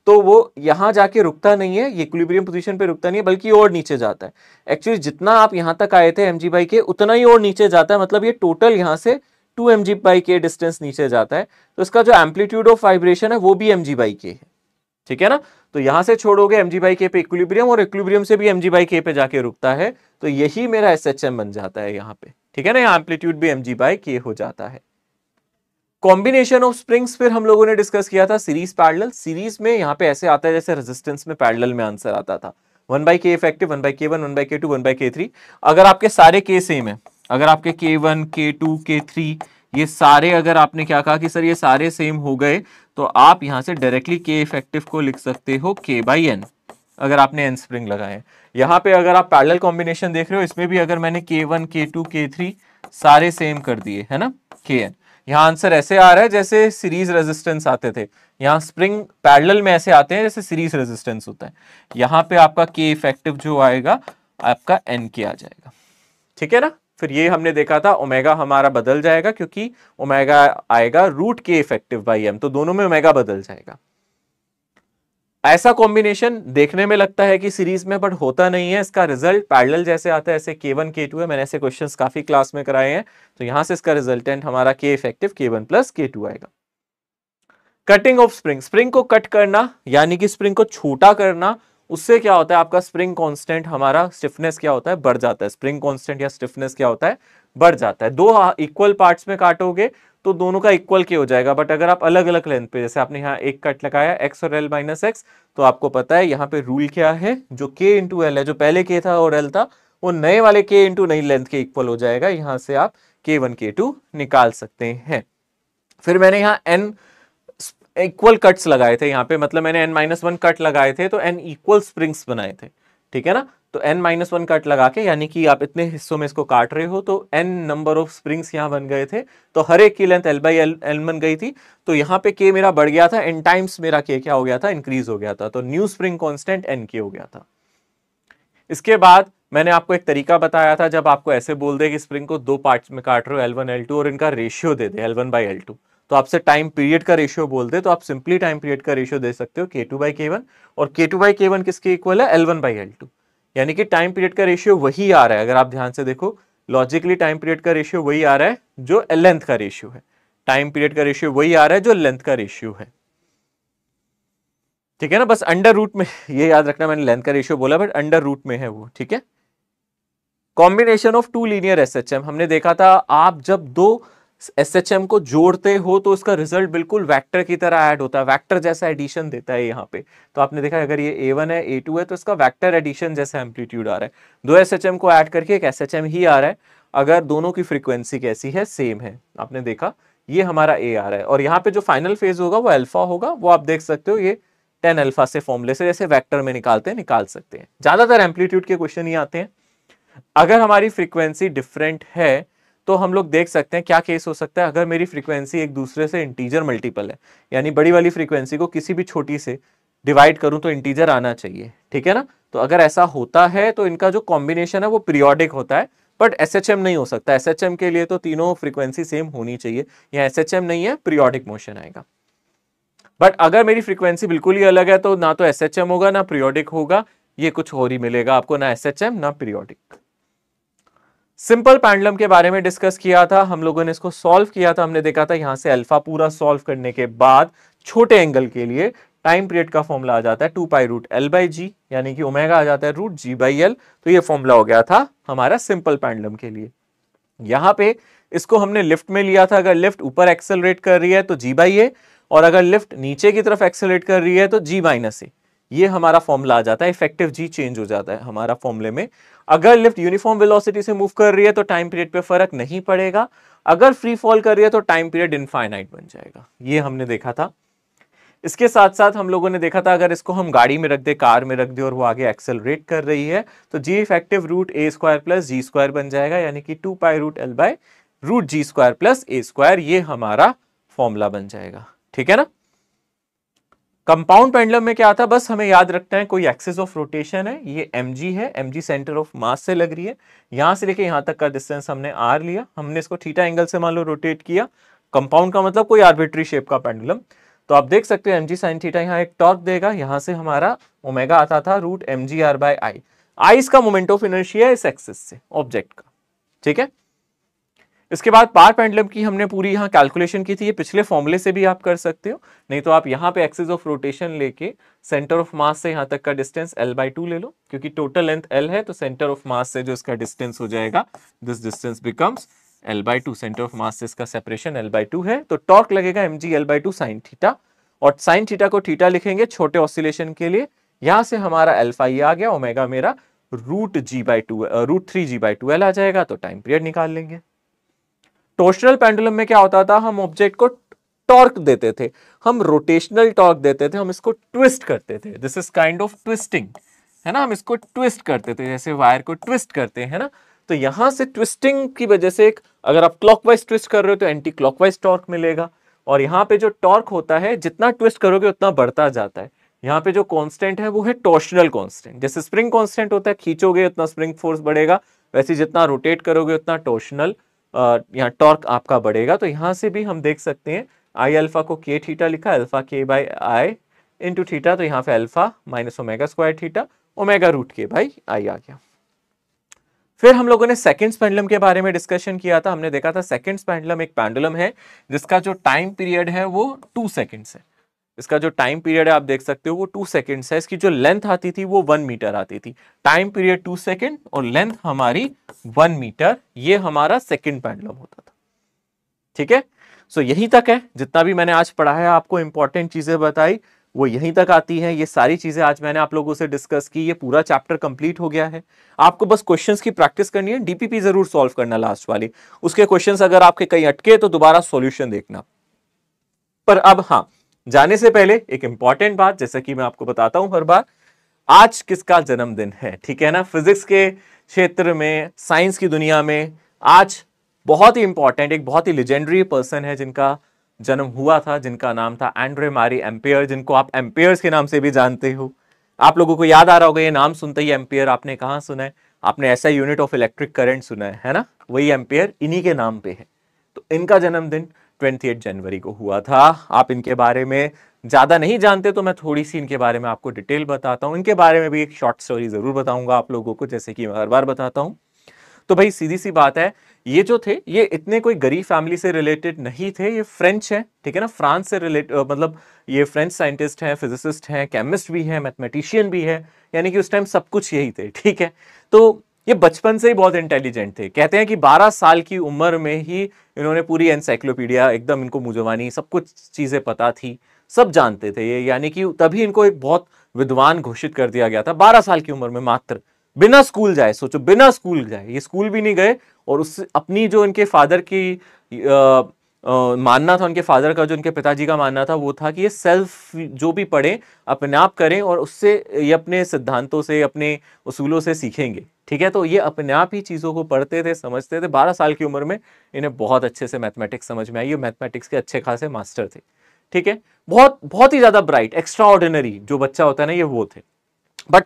तो वो यहाँ जाके रुकता नहीं है ये इक्विलिब्रियम पोजीशन पे रुकता नहीं है बल्कि और नीचे जाता है एक्चुअली जितना आप यहां तक आए थे एम जी बाई के उतना ही और नीचे जाता है मतलब ये टोटल यहाँ से two m g by k distance नीचे जाता है तो इसका जो एम्पलीट्यूड ऑफ वाइब्रेशन है वो भी एम जी बाई के है ठीक है ना तो यहां से छोड़ोगे एम जी बाई के पे इक्विलिब्रियम और इक्विलिब्रियम से भी एम जी बाई के पे जाके रुकता है तो यही मेरा एस एच एम बन जाता है यहाँ पे ठीक है ना यहाँ एम्पलीट्यूड भी एम जी बाई के हो जाता है कॉम्बिनेशन ऑफ स्प्रिंग्स फिर हम लोगों ने डिस्कस किया था सीरीज पैरेलल सीरीज में यहाँ पे ऐसे आता है जैसे रेजिस्टेंस में पैरेलल में आंसर आता था one by k effective one by k one one by k two one by k three अगर आपके सारे के सेम है अगर आपके के वन के टू के थ्री ये सारे अगर आपने क्या कहा कि सर ये सारे सेम हो गए तो आप यहाँ से डायरेक्टली के इफेक्टिव को लिख सकते हो के बाई एन अगर आपने एन स्प्रिंग लगाए यहाँ पे अगर आप पैरेलल कॉम्बिनेशन देख रहे हो इसमें भी अगर मैंने के वन के टू के थ्री सारे सेम कर दिए है ना के एन यहाँ आंसर ऐसे आ रहा है जैसे सीरीज रेजिस्टेंस आते थे यहाँ स्प्रिंग पैरेलल में ऐसे आते हैं जैसे सीरीज रेजिस्टेंस होता है यहाँ पे आपका के इफेक्टिव जो आएगा आपका एन के आ जाएगा ठीक है ना फिर ये हमने देखा था ओमेगा हमारा बदल जाएगा क्योंकि ओमेगा आएगा रूट के इफेक्टिव बाई एम तो दोनों में ओमेगा बदल जाएगा ऐसा कॉम्बिनेशन देखने में लगता है कि सीरीज में बट होता नहीं है इसका रिजल्ट पैडल जैसे आता है ऐसे के वन के टू है मैंने ऐसे क्वेश्चन काफी क्लास में कराए हैं तो यहां से इसका रिजल्टेंट हमारा k effective k one plus k two आएगा कटिंग ऑफ स्प्रिंग स्प्रिंग को कट करना यानी कि स्प्रिंग को छोटा करना उससे क्या होता है आपका स्प्रिंग कांस्टेंट हमारा स्टिफनेस क्या होता है बढ़ जाता है स्प्रिंग कांस्टेंट या स्टिफनेस क्या होता है बढ़ जाता है दो इक्वल पार्ट्स में काटोगे तो दोनों का इक्वल के हो जाएगा बट अगर आप अलग अलग लेंथ पे जैसे आपने यहाँ एक कट लगाया एक्स और एल माइनस एक्स तो आपको पता है यहाँ पे रूल क्या है जो के इंटू एल है जो पहले के था और एल था वो नए वाले के इंटू नई लेंथ के इक्वल हो जाएगा यहाँ से आप के वन निकाल सकते हैं फिर मैंने यहाँ एन इक्वल कट्स लगाए थे यहाँ पे मतलब मैंने एन माइनस वन कट लगाए थे तो एन इक्वल स्प्रिंग्स बनाए थे ठीक है ना तो एन माइनस वन कट लगा के यानी कि आप इतने हिस्सों में इसको काट रहे हो तो एन नंबर ऑफ स्प्रिंग्स यहाँ बन गए थे तो हर एक की length L by L n बन गई थी तो यहाँ पे के मेरा बढ़ गया था एन टाइम्स मेरा के क्या हो गया था इंक्रीज हो गया था तो न्यू स्प्रिंग कॉन्स्टेंट एन के हो गया था इसके बाद मैंने आपको एक तरीका बताया था जब आपको ऐसे बोल दे कि स्प्रिंग को दो पार्ट में काट रहे हो एल वन एल टू और इनका रेशियो दे दे L one by L two तो आपसे टाइम पीरियड का रेशियो बोलते तो आप सिंपली टाइम पीरियड का रेशियो दे सकते हो k two by k one और k two by k one किसके इक्वल है L one by L two यानी कि टाइम पीरियड का रेशियो वही आ रहा है अगर आप ध्यान से देखो लॉजिकली टाइम पीरियड का रेशियो वही आ रहा है जो लेंथ का रेशियो है टाइम पीरियड का रेशियो वही आ रहा है जो लेंथ का रेशियो है ठीक है ना बस अंडर रूट में ये याद रखना मैंने लेंथ का रेशियो बोला बट अंडर रूट में है वो ठीक है combination of two linear S हमने देखा था आप जब दो एस एच एम को जोड़ते हो तो उसका रिजल्ट बिल्कुल वैक्टर की तरह ऐड होता है वैक्टर जैसा एडिशन देता है यहाँ पे तो आपने देखा अगर ये ए वन है ए टू है तो इसका वैक्टर एडिशन जैसा एम्पलीट्यूड आ रहा है दो एस एच एम को ऐड करके एक एस एच एम ही आ रहा है अगर दोनों की फ्रिक्वेंसी कैसी है सेम है आपने देखा ये हमारा ए आ रहा है और यहाँ पे जो फाइनल फेज होगा वो अल्फा होगा वो आप देख सकते हो ये टेन अल्फा से फॉर्मूले से जैसे वैक्टर में निकालते हैं निकाल सकते हैं ज़्यादातर एम्पलीट्यूड के क्वेश्चन ही आते हैं अगर हमारी फ्रिक्वेंसी डिफरेंट है तो हम लोग देख सकते हैं क्या केस हो सकता है अगर मेरी फ्रीक्वेंसी एक दूसरे से इंटीजर मल्टीपल है यानी बड़ी वाली फ्रीक्वेंसी को किसी भी छोटी से डिवाइड करूं तो इंटीजर आना चाहिए ठीक है ना तो अगर ऐसा होता है तो इनका जो कॉम्बिनेशन है वो पीरियोडिक होता है बट एस नहीं हो सकता एस के लिए तो तीनों फ्रीक्वेंसी सेम होनी चाहिए या एस नहीं है पीरियोडिक मोशन आएगा बट अगर मेरी फ्रीक्वेंसी बिल्कुल ही अलग है तो ना तो एस होगा ना पीरियोडिक होगा ये कुछ और ही मिलेगा आपको ना एस ना पीरियोडिक सिंपल पैंडलम के बारे में डिस्कस किया था हम लोगों ने इसको सॉल्व किया था हमने देखा था यहां से अल्फा पूरा सॉल्व करने के बाद छोटे एंगल के लिए टाइम पीरियड का फॉर्मूला आ जाता है two pi root L by g यानी कि ओमेगा आ जाता है रूट जी बाई एल तो ये फॉर्मूला हो गया था हमारा सिंपल पैंडलम के लिए यहाँ पे इसको हमने लिफ्ट में लिया था अगर लिफ्ट ऊपर एक्सेलरेट कर रही है तो जी बाई ए और अगर लिफ्ट नीचे की तरफ एक्सेलरेट कर रही है तो जी माइनस ए ये हमारा फॉर्मूला आ जाता है इफेक्टिव जी चेंज हो जाता है हमारा फॉर्मूले में अगर लिफ्ट यूनिफॉर्म वेलोसिटी से मूव कर रही है तो टाइम पीरियड पे फर्क नहीं पड़ेगा अगर फ्री फॉल कर रही है तो टाइम पीरियड इनफाइनाइट बन जाएगा ये हमने देखा था इसके साथ साथ हम लोगों ने देखा था अगर इसको हम गाड़ी में रख दे कार में रख दे और वो आगे एक्सेलरेट कर रही है तो जी इफेक्टिव रूट ए स्क्वायर प्लस जी स्क्वायर बन जाएगा यानी कि two pi root L by root g square plus a square ये हमारा फॉर्मूला बन जाएगा ठीक है ना कंपाउंड पेंडुलम में क्या था बस हमें याद रखना है कोई एक्सेस ऑफ रोटेशन है ये एम है एम सेंटर ऑफ मास से लग रही है यहां से लेके यहाँ तक का डिस्टेंस हमने आर लिया हमने इसको थीटा एंगल से मान लो रोटेट किया कंपाउंड का मतलब कोई आर्बिट्री शेप का पेंडुलम तो आप देख सकते हो एम जी साइन थीटा यहाँ एक टॉर्क देगा यहां से हमारा ओमेगा आता था root M g r by I I इसका मोमेंट ऑफ इनर्शिया इस एक्सेस से ऑब्जेक्ट का ठीक है इसके बाद पार पेंडलम की हमने पूरी यहाँ कैलकुलेशन की थी ये पिछले फॉर्मूले से भी आप कर सकते हो नहीं तो आप यहाँ पे एक्सिस ऑफ रोटेशन लेके सेंटर ऑफ मास से यहाँ तक का डिस्टेंस एल बाई टू ले लो क्योंकि टोटल लेंथ एल है तो सेंटर ऑफ मास से जो इसका डिस्टेंस हो जाएगा this distance becomes L by two centre of mass से इसका सेपरेशन एल बाई टू है तो टॉर्क लगेगा m g L by two sine theta और साइन थीटा को थीटा लिखेंगे छोटे ऑसिलेशन के लिए यहाँ से हमारा एल्फा ये e आ गया ओमेगा मेरा root g by two root three g by two L आ जाएगा तो टाइम पीरियड निकाल लेंगे टोस्टरल पेंडुलम में क्या होता था हम ऑब्जेक्ट को टॉर्क देते थे हम रोटेशनल टॉर्क देते थे हम इसको ट्विस्ट करते थे this is kind of twisting है ना हम इसको ट्विस्ट करते थे जैसे वायर को ट्विस्ट करते हैं ना तो यहाँ से ट्विस्टिंग की वजह से एक अगर आप क्लॉकवाइज ट्विस्ट कर रहे हो तो एंटी क्लॉकवाइज टॉर्क मिलेगा और यहाँ पे जो टॉर्क होता है जितना ट्विस्ट करोगे उतना बढ़ता जाता है यहाँ पे जो कांस्टेंट है वो है टॉर्शनल कांस्टेंट जैसे स्प्रिंग कांस्टेंट होता है खींचोगे उतना स्प्रिंग फोर्स बढ़ेगा वैसे जितना रोटेट करोगे उतना टॉर्शनल यहाँ टॉर्क आपका बढ़ेगा तो यहाँ से भी हम देख सकते हैं आई अल्फा को के थीटा लिखा अल्फा के बाई आई इंटू थीटा तो यहाँ पे alpha minus omega square theta omega root के बाई आई आ गया फिर हम लोगों ने सेकंड पेंडुलम के बारे में डिस्कशन किया था हमने देखा था सेकेंड पेंडुलम एक पेंडुलम है जिसका जो टाइम पीरियड है वो टू सेकेंड्स है इसका जो टाइम पीरियड है आप देख सकते हो वो टू सेकेंड्स है इसकी जो लेंथ आती थी वो वन मीटर आती थी टाइम पीरियड टू सेकेंड और लेंथ हमारी वन मीटर ये हमारा सेकेंड पैंडलम होता था ठीक है सो यहीं तक है जितना भी मैंने आज पढ़ा है आपको इंपॉर्टेंट चीजें बताई वो यहीं तक आती हैं ये सारी चीज़ें आज मैंने आप लोगों से डिस्कस की ये पूरा चैप्टर कंप्लीट हो गया है आपको बस क्वेश्चंस की प्रैक्टिस करनी है डीपीपी जरूर सॉल्व करना लास्ट वाली उसके क्वेश्चंस अगर आपके कहीं अटके तो दोबारा सॉल्यूशन देखना पर अब हाँ जाने से पहले एक इंपॉर्टेंट बात जैसा कि मैं आपको बताता हूं हर बार आज किसका जन्मदिन है ठीक है ना फिजिक्स के क्षेत्र में साइंस की दुनिया में आज बहुत ही इंपॉर्टेंट एक बहुत ही लेजेंडरी पर्सन है जिनका जन्म हुआ था जिनका नाम था एंड्रे मारी एम्पेयर जिनको आप एम्पेयर के नाम से भी जानते हो आप लोगों को याद आ रहा होगा ये नाम सुनते ही एम्पेयर आपने कहाँ सुना है आपने ऐसा यूनिट ऑफ इलेक्ट्रिक करंट सुना है है ना वही एम्पेयर इन्हीं के नाम पे है तो इनका जन्मदिन ट्वेंटी जनवरी को हुआ था आप इनके बारे में ज़्यादा नहीं जानते तो मैं थोड़ी सी इनके बारे में आपको डिटेल बताता हूँ इनके बारे में भी एक शॉर्ट स्टोरी ज़रूर बताऊंगा आप लोगों को जैसे कि मैं हर बार बताता हूँ तो भाई सीधी सी बात है ये जो थे ये इतने कोई गरीब फैमिली से रिलेटेड नहीं थे ये फ्रेंच हैं ठीक है ना फ्रांस से रिलेटेड मतलब ये फ्रेंच साइंटिस्ट हैं फिजिसिस्ट हैं केमिस्ट भी हैं मैथमेटिशियन भी है यानी कि उस टाइम सब कुछ यही थे ठीक है तो ये बचपन से ही बहुत इंटेलिजेंट थे कहते हैं कि 12 साल की उम्र में ही इन्होंने पूरी एनसाइक्लोपीडिया एकदम इनको मुजवानी सब कुछ चीज़ें पता थी सब जानते थे ये यानी कि तभी इनको एक बहुत विद्वान घोषित कर दिया गया था बारह साल की उम्र में मात्र बिना स्कूल जाए सोचो बिना स्कूल जाए ये स्कूल भी नहीं गए और उस अपनी जो इनके फादर की आ, मानना था उनके फादर का जो उनके पिताजी का मानना था वो था कि ये सेल्फ जो भी पढ़ें अपने आप करें और उससे ये अपने सिद्धांतों से अपने उसूलों से सीखेंगे ठीक है तो ये अपने आप ही चीज़ों को पढ़ते थे समझते थे बारह साल की उम्र में इन्हें बहुत अच्छे से मैथमेटिक्स समझ में आई और मैथमेटिक्स के अच्छे खासे मास्टर थे ठीक है बहुत बहुत ही ज़्यादा ब्राइट एक्स्ट्रा ऑर्डिनरी जो बच्चा होता है ना ये वो थे बट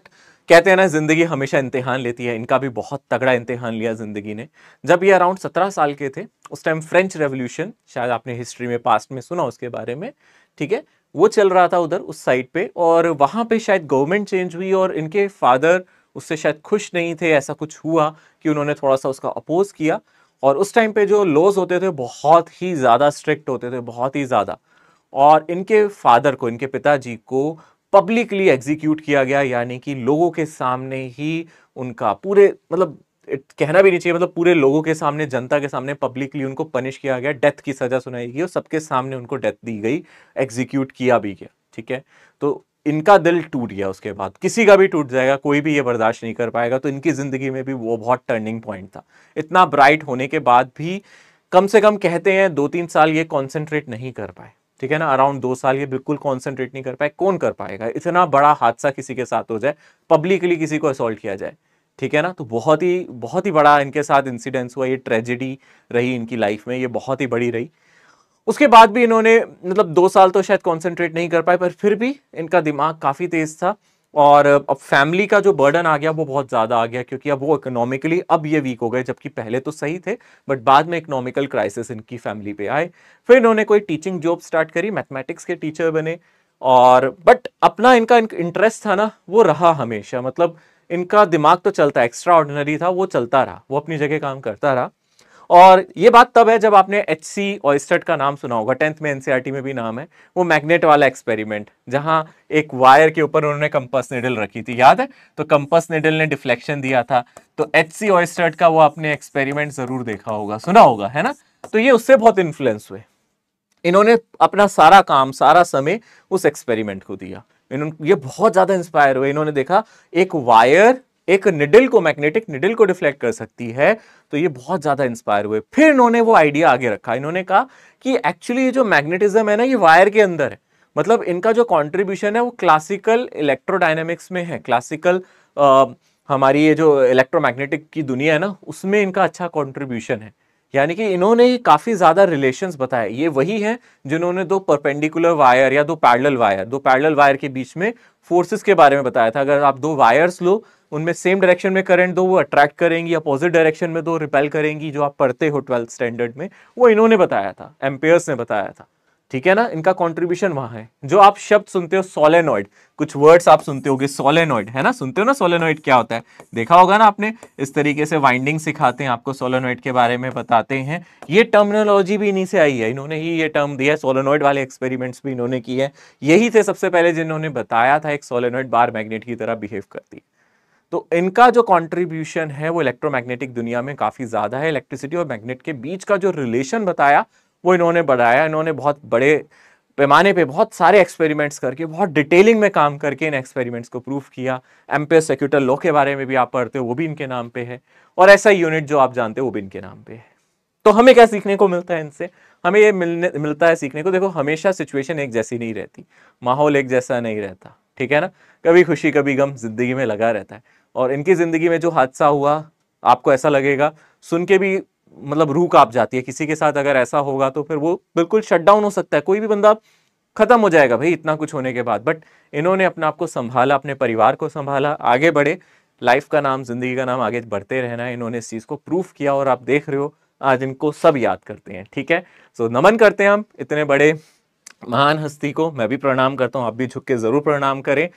कहते हैं ना ज़िंदगी हमेशा इम्तिहान लेती है इनका भी बहुत तगड़ा इम्तिहान लिया ज़िंदगी ने जब ये अराउंड सत्रह साल के थे उस टाइम फ्रेंच रेवोल्यूशन शायद आपने हिस्ट्री में पास्ट में सुना उसके बारे में ठीक है वो चल रहा था उधर उस साइड पे और वहाँ पे शायद गवर्नमेंट चेंज हुई और इनके फादर उससे शायद खुश नहीं थे ऐसा कुछ हुआ कि उन्होंने थोड़ा सा उसका अपोज किया और उस टाइम पे जो लॉज होते थे बहुत ही ज़्यादा स्ट्रिक्ट होते थे बहुत ही ज़्यादा और इनके फादर को इनके पिताजी को पब्लिकली एग्जीक्यूट किया गया यानी कि लोगों के सामने ही उनका पूरे मतलब कहना भी नहीं चाहिए मतलब पूरे लोगों के सामने जनता के सामने पब्लिकली उनको पनिश किया गया डेथ की सज़ा सुनाई गई और सबके सामने उनको डेथ दी गई एग्जीक्यूट किया भी गया ठीक है तो इनका दिल टूट गया उसके बाद किसी का भी टूट जाएगा कोई भी ये बर्दाश्त नहीं कर पाएगा तो इनकी ज़िंदगी में भी वो बहुत टर्निंग पॉइंट था इतना ब्राइट होने के बाद भी कम से कम कहते हैं दो तीन साल ये कॉन्सेंट्रेट नहीं कर पाए ठीक है ना अराउंड दो साल ये बिल्कुल कॉन्सेंट्रेट नहीं कर पाए कौन कर पाएगा इतना बड़ा हादसा किसी के साथ हो जाए पब्लिकली किसी को असोल्ट किया जाए ठीक है ना तो बहुत ही बहुत ही बड़ा इनके साथ इंसिडेंट्स हुआ ये ट्रेजिडी रही इनकी लाइफ में ये बहुत ही बड़ी रही उसके बाद भी इन्होंने मतलब दो साल तो शायद कॉन्सेंट्रेट नहीं कर पाए पर फिर भी इनका दिमाग काफ़ी तेज़ था और अब फैमिली का जो बर्डन आ गया वो बहुत ज़्यादा आ गया क्योंकि अब वो इकोनॉमिकली अब ये वीक हो गए जबकि पहले तो सही थे बट बाद में इकोनॉमिकल क्राइसिस इनकी फैमिली पे आए फिर इन्होंने कोई टीचिंग जॉब स्टार्ट करी मैथमेटिक्स के टीचर बने और बट अपना इनका इंटरेस्ट था ना वो रहा हमेशा मतलब इनका दिमाग तो चलता एक्स्ट्रा ऑर्डिनरी था वो चलता रहा वो अपनी जगह काम करता रहा और ये बात तब है जब आपने एच सी ऑयस्टर्ट का नाम सुना होगा टेंथ में एनसीईआरटी e में भी नाम है वो मैग्नेट वाला एक्सपेरिमेंट जहाँ एक वायर के ऊपर उन्होंने कंपस नेडल रखी थी याद है तो कंपस नेडल ने डिफ्लेक्शन दिया था तो एच सी ऑयस्टर्ट का वो आपने एक्सपेरिमेंट जरूर देखा होगा सुना होगा है ना तो ये उससे बहुत इन्फ्लुएंस हुए इन्होंने अपना सारा काम सारा समय उस एक्सपेरिमेंट को दिया इन्होंने ये बहुत ज़्यादा इंस्पायर हुए इन्होंने देखा एक वायर एक निडल को मैग्नेटिक निडल को डिफ्लेक्ट कर सकती है तो ये बहुत ज़्यादा इंस्पायर हुए फिर इन्होंने वो आइडिया आगे रखा इन्होंने कहा कि एक्चुअली ये जो मैग्नेटिज्म है ना ये वायर के अंदर है मतलब इनका जो कॉन्ट्रीब्यूशन है वो क्लासिकल इलेक्ट्रोडाइनमिक्स में है क्लासिकल हमारी ये जो इलेक्ट्रोमैग्नेटिक की दुनिया है ना उसमें इनका अच्छा कॉन्ट्रीब्यूशन है यानी कि इन्होंने काफ़ी ज़्यादा रिलेशंस बताए ये वही हैं जिन्होंने दो परपेंडिकुलर वायर या दो पैरेलल वायर दो पैरेलल वायर के बीच में फोर्सेस के बारे में बताया था अगर आप दो वायर्स लो उनमें सेम डायरेक्शन में करंट दो वो अट्रैक्ट करेंगी अपोजिट डायरेक्शन में दो रिपेल करेंगी जो आप पढ़ते हो ट्वेल्थ स्टैंडर्ड में वो इन्होंने बताया था एम्पेयर्स ने बताया था ठीक है ना इनका कॉन्ट्रीब्यूशन वहां है जो आप शब्द सुनते हो सोलेनॉइड कुछ वर्ड्स आप सुनते गए सोलेनॉइड है ना सुनते हो ना सोलेनॉइड क्या होता है देखा होगा ना आपने इस तरीके से वाइंडिंग सिखाते हैं आपको सोलेनॉइड के बारे में बताते हैं ये टर्मिनोलॉजी भी इन्हीं से आई है इन्होंने ही ये टर्म दिया है सोलेनॉइड वाले एक्सपेरिमेंट्स भी इन्होंने किए हैं यही थे सबसे पहले जिन्होंने बताया था एक सोलेनॉइड बार मैग्नेट की तरह बिहेव करती है तो इनका जो कंट्रीब्यूशन है वो इलेक्ट्रोमैग्नेटिक दुनिया में काफ़ी ज़्यादा है इलेक्ट्रिसिटी और मैग्नेट के बीच का जो रिलेशन बताया वो इन्होंने बढ़ाया इन्होंने बहुत बड़े पैमाने पे बहुत सारे एक्सपेरिमेंट्स करके बहुत डिटेलिंग में काम करके इन एक्सपेरिमेंट्स को प्रूफ किया एम्पेयर सेक्यूटर लॉ के बारे में भी आप पढ़ते हो वो भी इनके नाम पे है और ऐसा यूनिट जो आप जानते हो वो भी इनके नाम पे है तो हमें क्या सीखने को मिलता है इनसे हमें ये मिलने मिलता है सीखने को देखो हमेशा सिचुएशन एक जैसी नहीं रहती माहौल एक जैसा नहीं रहता ठीक है ना कभी खुशी कभी गम जिंदगी में लगा रहता है और इनकी ज़िंदगी में जो हादसा हुआ आपको ऐसा लगेगा सुन के भी मतलब रूह आप जाती है किसी के साथ अगर ऐसा होगा तो फिर वो बिल्कुल शट डाउन हो सकता है कोई भी बंदा ख़त्म हो जाएगा भाई इतना कुछ होने के बाद बट इन्होंने आप आपको संभाला अपने परिवार को संभाला आगे बढ़े लाइफ का नाम ज़िंदगी का नाम आगे बढ़ते रहना है इन्होंने इस चीज़ को प्रूफ किया और आप देख रहे हो आज इनको सब याद करते हैं ठीक है सो so, नमन करते हैं हम इतने बड़े महान हस्ती को मैं भी प्रणाम करता हूँ आप भी झुक के ज़रूर प्रणाम करें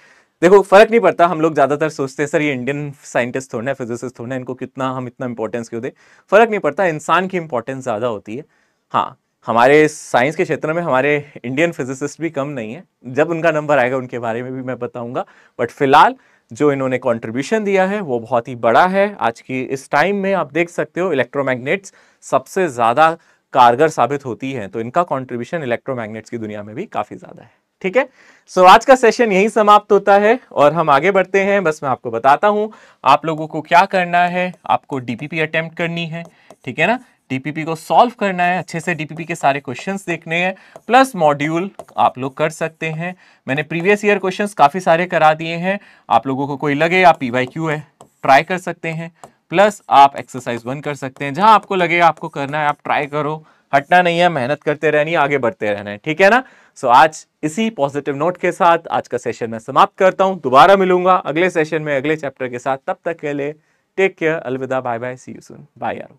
देखो फर्क नहीं पड़ता हम लोग ज़्यादातर सोचते हैं सर ये इंडियन साइंटिस्ट थोड़ा है फिजिसिस्ट थोड़ा है इनको कितना हम इतना इंपॉर्टेंस क्यों दें फर्क नहीं पड़ता इंसान की इंपॉर्टेंस ज़्यादा होती है हाँ हमारे साइंस के क्षेत्र में हमारे इंडियन फिजिसिस्ट भी कम नहीं है जब उनका नंबर आएगा उनके बारे में भी मैं बताऊंगा बट फिलहाल जो इन्होंने कंट्रीब्यूशन दिया है वो बहुत ही बड़ा है आज की इस टाइम में आप देख सकते हो इलेक्ट्रोमैग्नेट्स सबसे ज़्यादा कारगर साबित होती हैं तो इनका कंट्रीब्यूशन इलेक्ट्रोमैग्नेट्स की दुनिया में भी काफ़ी ज़्यादा है ठीक है सो आज का सेशन यही समाप्त होता है और हम आगे बढ़ते हैं बस मैं आपको बताता हूँ आप लोगों को क्या करना है आपको डीपीपी अटेम्प्ट करनी है ठीक है ना डीपीपी को सॉल्व करना है अच्छे से डीपीपी के सारे क्वेश्चंस देखने हैं प्लस मॉड्यूल आप लोग कर सकते हैं मैंने प्रीवियस ईयर क्वेश्चंस काफ़ी सारे करा दिए हैं आप लोगों को कोई लगे आप पी वाई क्यू है ट्राई कर सकते हैं प्लस आप एक्सरसाइज वन कर सकते हैं जहां आपको लगे आपको करना है आप ट्राई करो हटना नहीं है मेहनत करते रहनी है आगे बढ़ते रहना है ठीक है ना सो so, आज इसी पॉजिटिव नोट के साथ आज का सेशन मैं समाप्त करता हूँ दोबारा मिलूंगा अगले सेशन में अगले चैप्टर के साथ तब तक के लिए टेक केयर अलविदा bye bye see you soon bye यारो